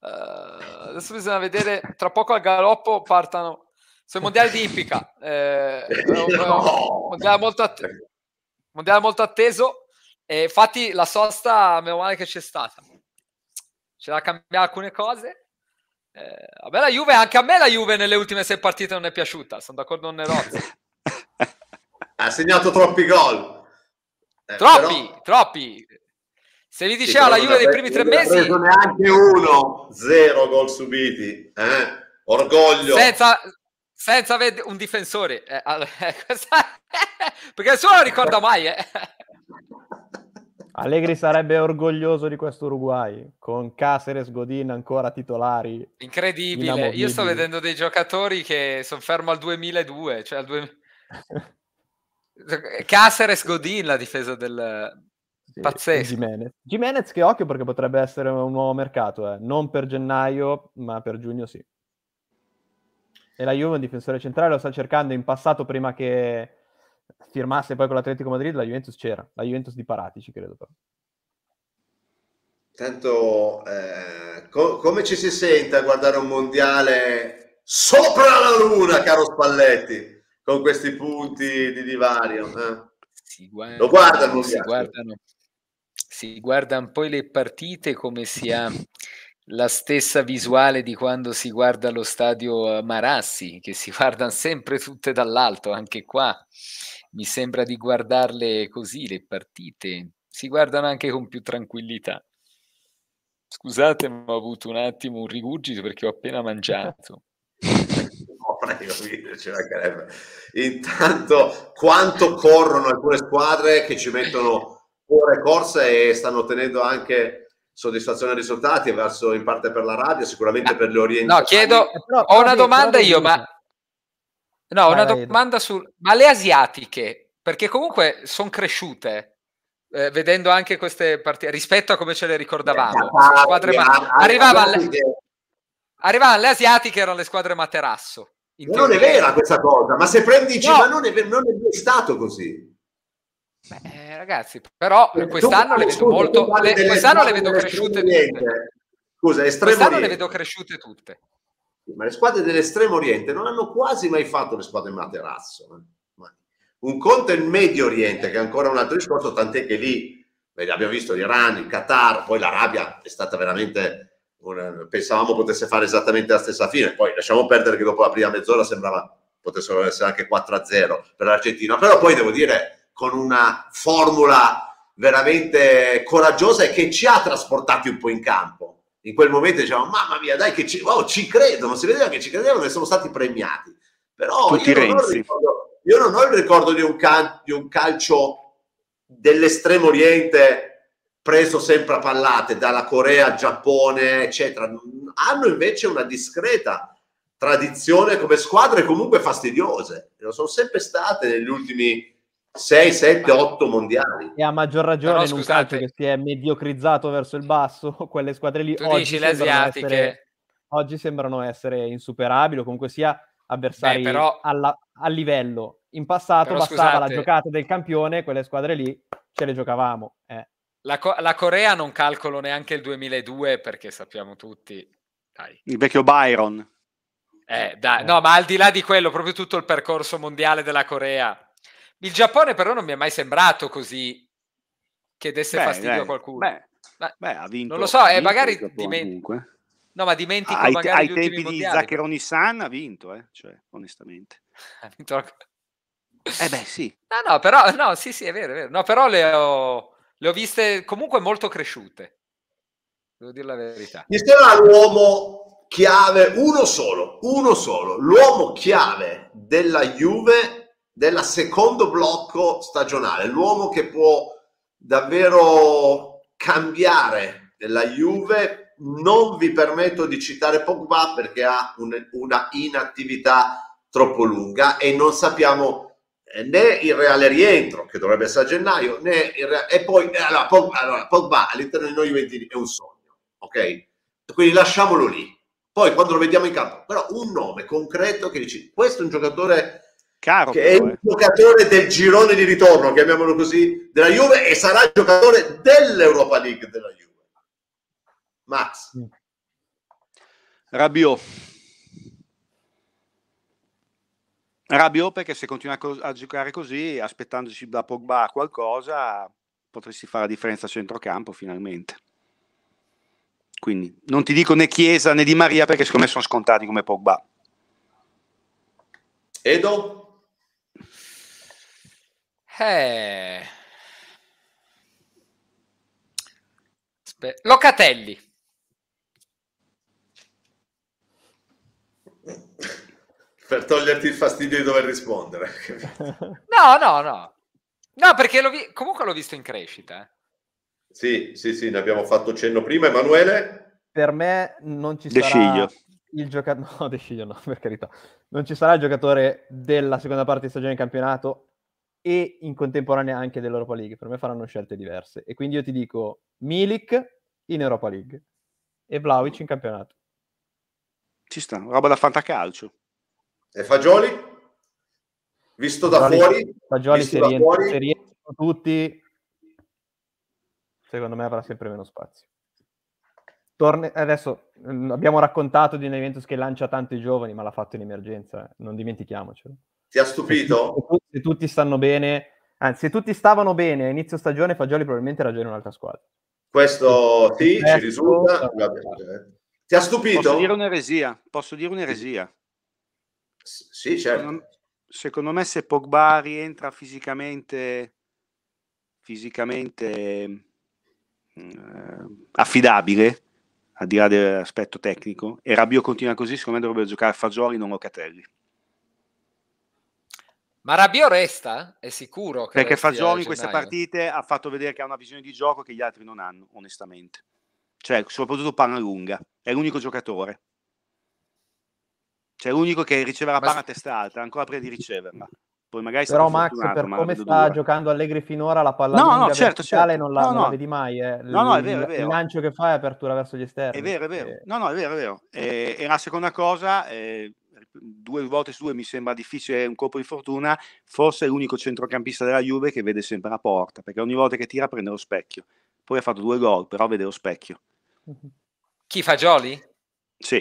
eh, adesso bisogna vedere, tra poco al galoppo partano, sono i mondiali di Ipica eh, no! mondiale, molto att- mondiale molto atteso, e infatti la sosta, meno male che c'è stata, c'è da cambiare alcune cose. Eh, vabbè, la Juve, anche a me la Juve nelle ultime sei partite non è piaciuta, sono d'accordo con Nerozzi. ha segnato troppi gol. Eh, troppi, però... troppi. Se vi diceva ah, la Juve dei primi tre mesi... Non preso neanche uno, zero gol subiti. Eh? Orgoglio. Senza, senza avere un difensore. Eh, allora, <laughs> eh, perché nessuno lo ricorda mai. Eh. Allegri sarebbe orgoglioso di questo Uruguay, con Caceres, Godin ancora titolari. Incredibile, inamobili. io sto vedendo dei giocatori che sono fermo al 2002, cioè al 2000... <laughs> Caceres, Godin la difesa del... Pazzesco. Jimenez. Jimenez che occhio perché potrebbe essere un nuovo mercato, eh. non per gennaio, ma per giugno sì. E la Juve un difensore centrale lo sta cercando in passato prima che firmasse poi con l'Atletico Madrid, la Juventus c'era, la Juventus di Paratici credo però. Tanto eh, co- come ci si sente a guardare un mondiale sopra la luna, caro Spalletti, con questi punti di divario? Eh? Guarda, lo guardano, si guardano si guardano poi le partite come si ha la stessa visuale di quando si guarda lo stadio eh, Marassi, che si <laughs> guardano sempre tutte dall'alto, anche qua mi sembra di guardarle così le partite, si guardano anche con più tranquillità. Scusate, ma ho avuto un attimo un rigurgito perché ho appena mangiato. <laughs> Intanto, quanto corrono alcune squadre che ci mettono ore corse e stanno ottenendo anche soddisfazione ai risultati verso, in parte per la radio, sicuramente per gli orientali. No, chiedo, ah, ho una domanda io, ma... No, una domanda su... Ma le asiatiche, perché comunque sono cresciute, eh, vedendo anche queste partite, rispetto a come ce le ricordavamo, eh, squadre ma... Eh, arrivavano, le... arrivavano le asiatiche, erano le squadre materasso. Non è vera questa cosa, ma se prendi no. ma non è, non è stato così. Beh, eh, ragazzi, però quest'anno le vedo molto. Le, quest'anno le vedo cresciute tutte. Scusa, quest'anno le vedo cresciute tutte. Ma le squadre dell'estremo oriente non hanno quasi mai fatto le squadre materasso. Eh. Un conto è il Medio Oriente, che è ancora un altro discorso, tant'è che lì beh, abbiamo visto l'Iran, il Qatar, poi l'Arabia è stata veramente. Una, pensavamo potesse fare esattamente la stessa fine. Poi lasciamo perdere che dopo la prima mezz'ora sembrava potessero essere anche 4-0 per l'Argentina. Però poi devo dire con una formula veramente coraggiosa e che ci ha trasportati un po' in campo. In quel momento diciamo, mamma mia, dai, che ci, wow, oh, ci credono, si vedeva che ci credevano e sono stati premiati. Però Tutti io, non ricordo, io non ho il ricordo di un, cal- di un calcio dell'estremo oriente preso sempre a pallate dalla Corea, Giappone, eccetera. Hanno invece una discreta tradizione come squadre comunque fastidiose. Lo sono sempre state negli ultimi 6, 7, 8 mondiali. E a maggior ragione Però, in un calcio che si è mediocrizzato verso il basso, <laughs> quelle squadre lì oggi sembrano, essere, oggi sembrano, essere, insuperabili o comunque sia avversari Beh, però, alla, a livello. In passato però, bastava scusate, la giocata del campione, quelle squadre lì ce le giocavamo. Eh. La, co- la, Corea non calcolo neanche il 2002 perché sappiamo tutti. Dai. Il vecchio Byron. Eh, dai. No, ma al di là di quello, proprio tutto il percorso mondiale della Corea il Giappone però non mi è mai sembrato così che desse beh, fastidio beh, a qualcuno. Beh, ma, beh, ha vinto. Non lo so, eh, magari dimentico. No, ma dimentico ai, magari ai tempi di Zaccheroni San ha vinto, eh? cioè, onestamente. <laughs> ha vinto la... Eh beh, sì. No, no, però no, sì, sì, è vero, è vero. No, però le ho, le ho viste comunque molto cresciute. Devo dire la verità. Mi sembra l'uomo chiave, uno solo, uno solo, l'uomo chiave della Juve della secondo blocco stagionale, l'uomo che può davvero cambiare la Juve. Non vi permetto di citare Pogba perché ha un, una inattività troppo lunga e non sappiamo eh, né il reale rientro che dovrebbe essere a gennaio né il reale... e poi eh, allora Pogba, allora, Pogba all'interno di noi Juventini è un sogno ok quindi lasciamolo lì poi quando lo vediamo in campo però un nome concreto che dici questo è un giocatore Caro che però, è il eh. giocatore del girone di ritorno, chiamiamolo così, della Juve e sarà il giocatore dell'Europa League della Juve. Max. Mm. Rabiot. perché se continua a giocare così, aspettandoci da Pogba qualcosa, potresti fare la differenza a centrocampo finalmente. Quindi non ti dico né Chiesa né Di Maria perché secondo me sono scontati come Pogba. Edo? Eh. Aspe- Locatelli. Per toglierti il fastidio di dover rispondere. <laughs> no, no, no. No, perché l'ho vi- comunque l'ho visto in crescita. Eh. Sì, sì, sì, ne abbiamo fatto cenno prima. Emanuele? Per me non ci sarà... Sciglio il giocatore no, De no, <laughs> per carità. Non ci sarà il giocatore della seconda parte di stagione in campionato e in contemporanea anche dell'Europa League. Per me faranno scelte diverse. E quindi io ti dico Milik in Europa League e Vlaovic in campionato. Ci sta, roba da fantacalcio. E Fagioli? Visto da Fagioli, fuori? Fagioli se, rientra, rientrano tutti, secondo me avrà sempre meno spazio. Torne... Adesso mm, abbiamo raccontato di un Juventus che lancia tanti giovani, ma l'ha fatto in emergenza, eh. non dimentichiamocelo. Ti ha stupito? Se, tutti, se tutti stanno bene, anzi, se tutti stavano bene a inizio stagione, Fagioli probabilmente era già in un'altra squadra. Questo sì, ci resto, risulta. Eh. Ti ha stupito? Posso dire un'eresia. Posso dire un'eresia. sì, certo. Secondo, secondo me se Pogba rientra fisicamente, fisicamente eh, affidabile, al di là dell'aspetto tecnico, e Rabio continua così, secondo me dovrebbe giocare Fagioli, non Locatelli. Ma Rabio resta? È sicuro? Che Perché Fagioli in queste partite ha fatto vedere che ha una visione di gioco che gli altri non hanno, onestamente. Cioè, soprattutto panna lunga. È l'unico giocatore. Cioè, l'unico che riceve la panna a testa alta, ancora prima di riceverla. Poi magari Però Max, per ma come sta dura. giocando Allegri finora, la palla no, no, certo, certo. non la, no, no. La vedi mai. Eh. No, no, è vero, è vero. Il lancio che fa è apertura verso gli esterni. È vero, è vero. E... Eh. No, no, è vero, è vero. E, eh. eh, e la seconda cosa... È due volte su due mi sembra difficile un colpo di fortuna, forse è l'unico centrocampista della Juve che vede sempre la porta, perché ogni volta che tira prende lo specchio. Poi ha fatto due gol, però vede lo specchio. Mhm. Chi fa Jolly? Sì.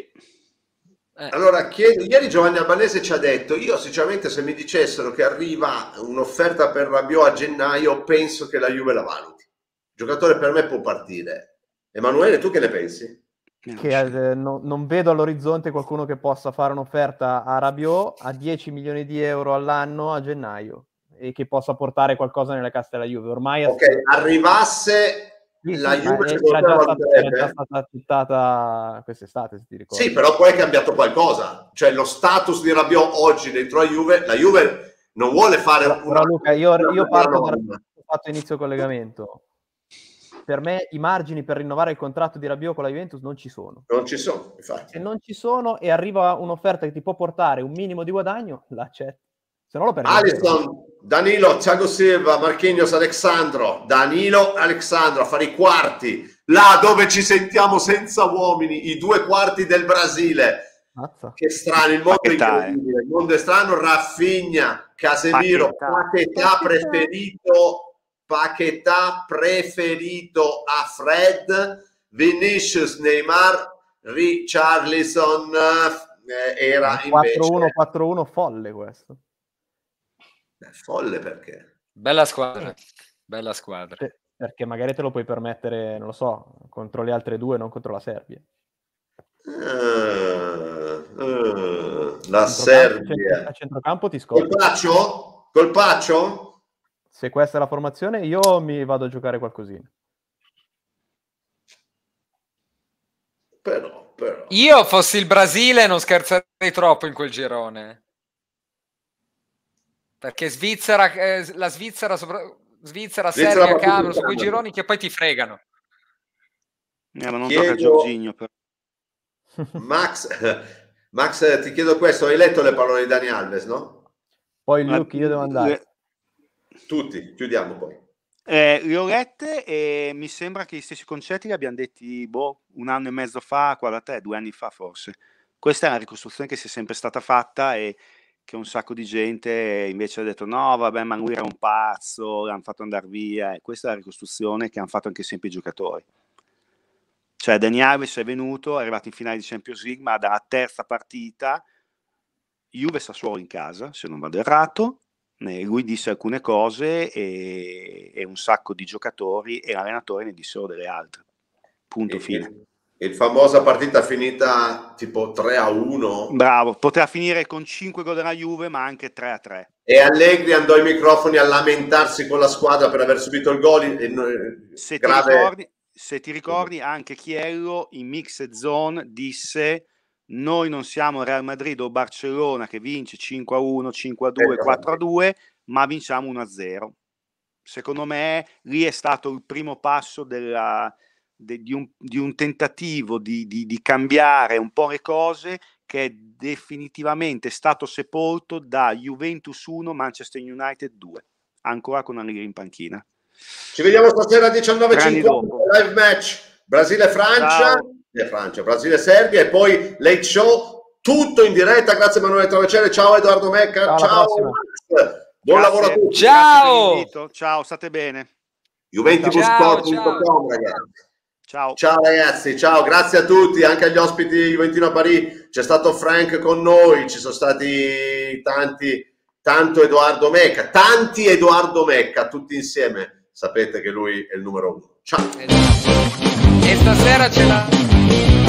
Eh. Allora, chiedo, ieri Giovanni Albanese ci ha detto, io sinceramente se mi dicessero che arriva un'offerta per Rabiot a gennaio, penso che la Juve la valuti. Il giocatore per me può partire. Emanuele, tu che ne pensi? Eh, che eh, no, non vedo all'orizzonte qualcuno che possa fare un'offerta a Rabiot a 10 milioni di euro all'anno a gennaio e che possa portare qualcosa nella cassa della Juve. Ormai ok, a... arrivasse la Juve eh, era, già stata, era già stata accettata quest'estate, se ti ricordi. Sì, però poi è cambiato qualcosa. Cioè lo status di Rabiot oggi dentro la Juve, la Juve non vuole fare... Però, una... Luca, io, io parlo dal fatto inizio collegamento per me i margini per rinnovare il contratto di Rabiot con la Juventus non ci sono. Non ci sono, infatti. Se non ci sono e arriva un'offerta che ti può portare un minimo di guadagno, l'accetto. Se no lo perdi. Alisson, Danilo, Thiago Silva, Marchinius, Alexandro, Danilo, Alexandro a fare i quarti, là dove ci sentiamo senza uomini, i due quarti del Brasile. Mazza. Che strano, il mondo, Paquetà, eh. il mondo è strano, Raffigna, Casemiro, Paquetà, Paquetà preferito Paquetà preferito a Fred, Vinicius Neymar, Richarlison eh, era 4-1, 4-1 folle questo. Beh, folle perché? Bella squadra, bella squadra. Cioè, perché, magari te lo puoi permettere, non lo so, contro le altre due, non contro la Serbia. Uh, uh, la Serbia. Cioè, a centrocampo ti scordi. Colpaccio? Colpaccio? se questa è la formazione, io mi vado a giocare qualcosina. Però, però. Io fossi il Brasile non scherzerei troppo in quel girone. Perché Svizzera, eh, la Svizzera, sopra... Svizzera, Svizzera Serbia, Camerun, sono quei gironi che poi ti fregano. Eh, ma non chiedo... gioca Giorginio. Però. <laughs> Max, Max, ti chiedo questo, hai letto le parole di Dani Alves, no? Poi Luke, io devo andare. Tutti, chiudiamo poi. Eh, le ho lette e mi sembra che gli stessi concetti li abbiamo detti boh, un anno e mezzo fa, guarda te, due anni fa forse. Questa è una ricostruzione che si è sempre stata fatta e che un sacco di gente invece ha detto no, vabbè, ma lui era un pazzo, l'hanno fatto andare via. E questa è la ricostruzione che hanno fatto anche sempre i giocatori. Cioè Dani Alves è venuto, è arrivato in finale di Champions League, ma dalla terza partita Juve Sassuolo in casa, se non vado errato, lui disse alcune cose e, e, un sacco di giocatori e l'allenatore ne dissero delle altre. Punto e, fine. E famosa partita finita tipo 3 a 1. Bravo, poteva finire con 5 gol della Juve, ma anche 3 a 3. E Allegri andò ai microfoni a lamentarsi con la squadra per aver subito il gol. E, se, grave... ti ricordi, se ti ricordi, anche Chiello in mix zone disse noi non siamo Real Madrid o Barcellona che vince 5 a 1, 5 a 2, 4 a 2, ma vinciamo 1 a 0. Secondo me lì è stato il primo passo della, de, di, un, di, un, tentativo di, di, di cambiare un po' le cose che è definitivamente stato sepolto da Juventus 1, Manchester United 2, ancora con Allegri in panchina. Ci vediamo stasera a 19.50 live match Brasile-Francia. Ciao. Brasile, Francia, Brasile, Serbia e poi Late Show, tutto in diretta. Grazie Emanuele Travecere, ciao Edoardo Mecca, ciao. ciao Buon lavoro a tutti. Ciao. Ciao, state bene. Juventusport.com ragazzi. Ciao. ciao ragazzi, ciao, grazie a tutti, anche agli ospiti Juventino a Parì. C'è stato Frank con noi, ci sono stati tanti, tanto Edoardo Mecca, tanti Edoardo Mecca, tutti insieme. Sapete che lui è il numero uno. Ciao. Esta será ce l'ha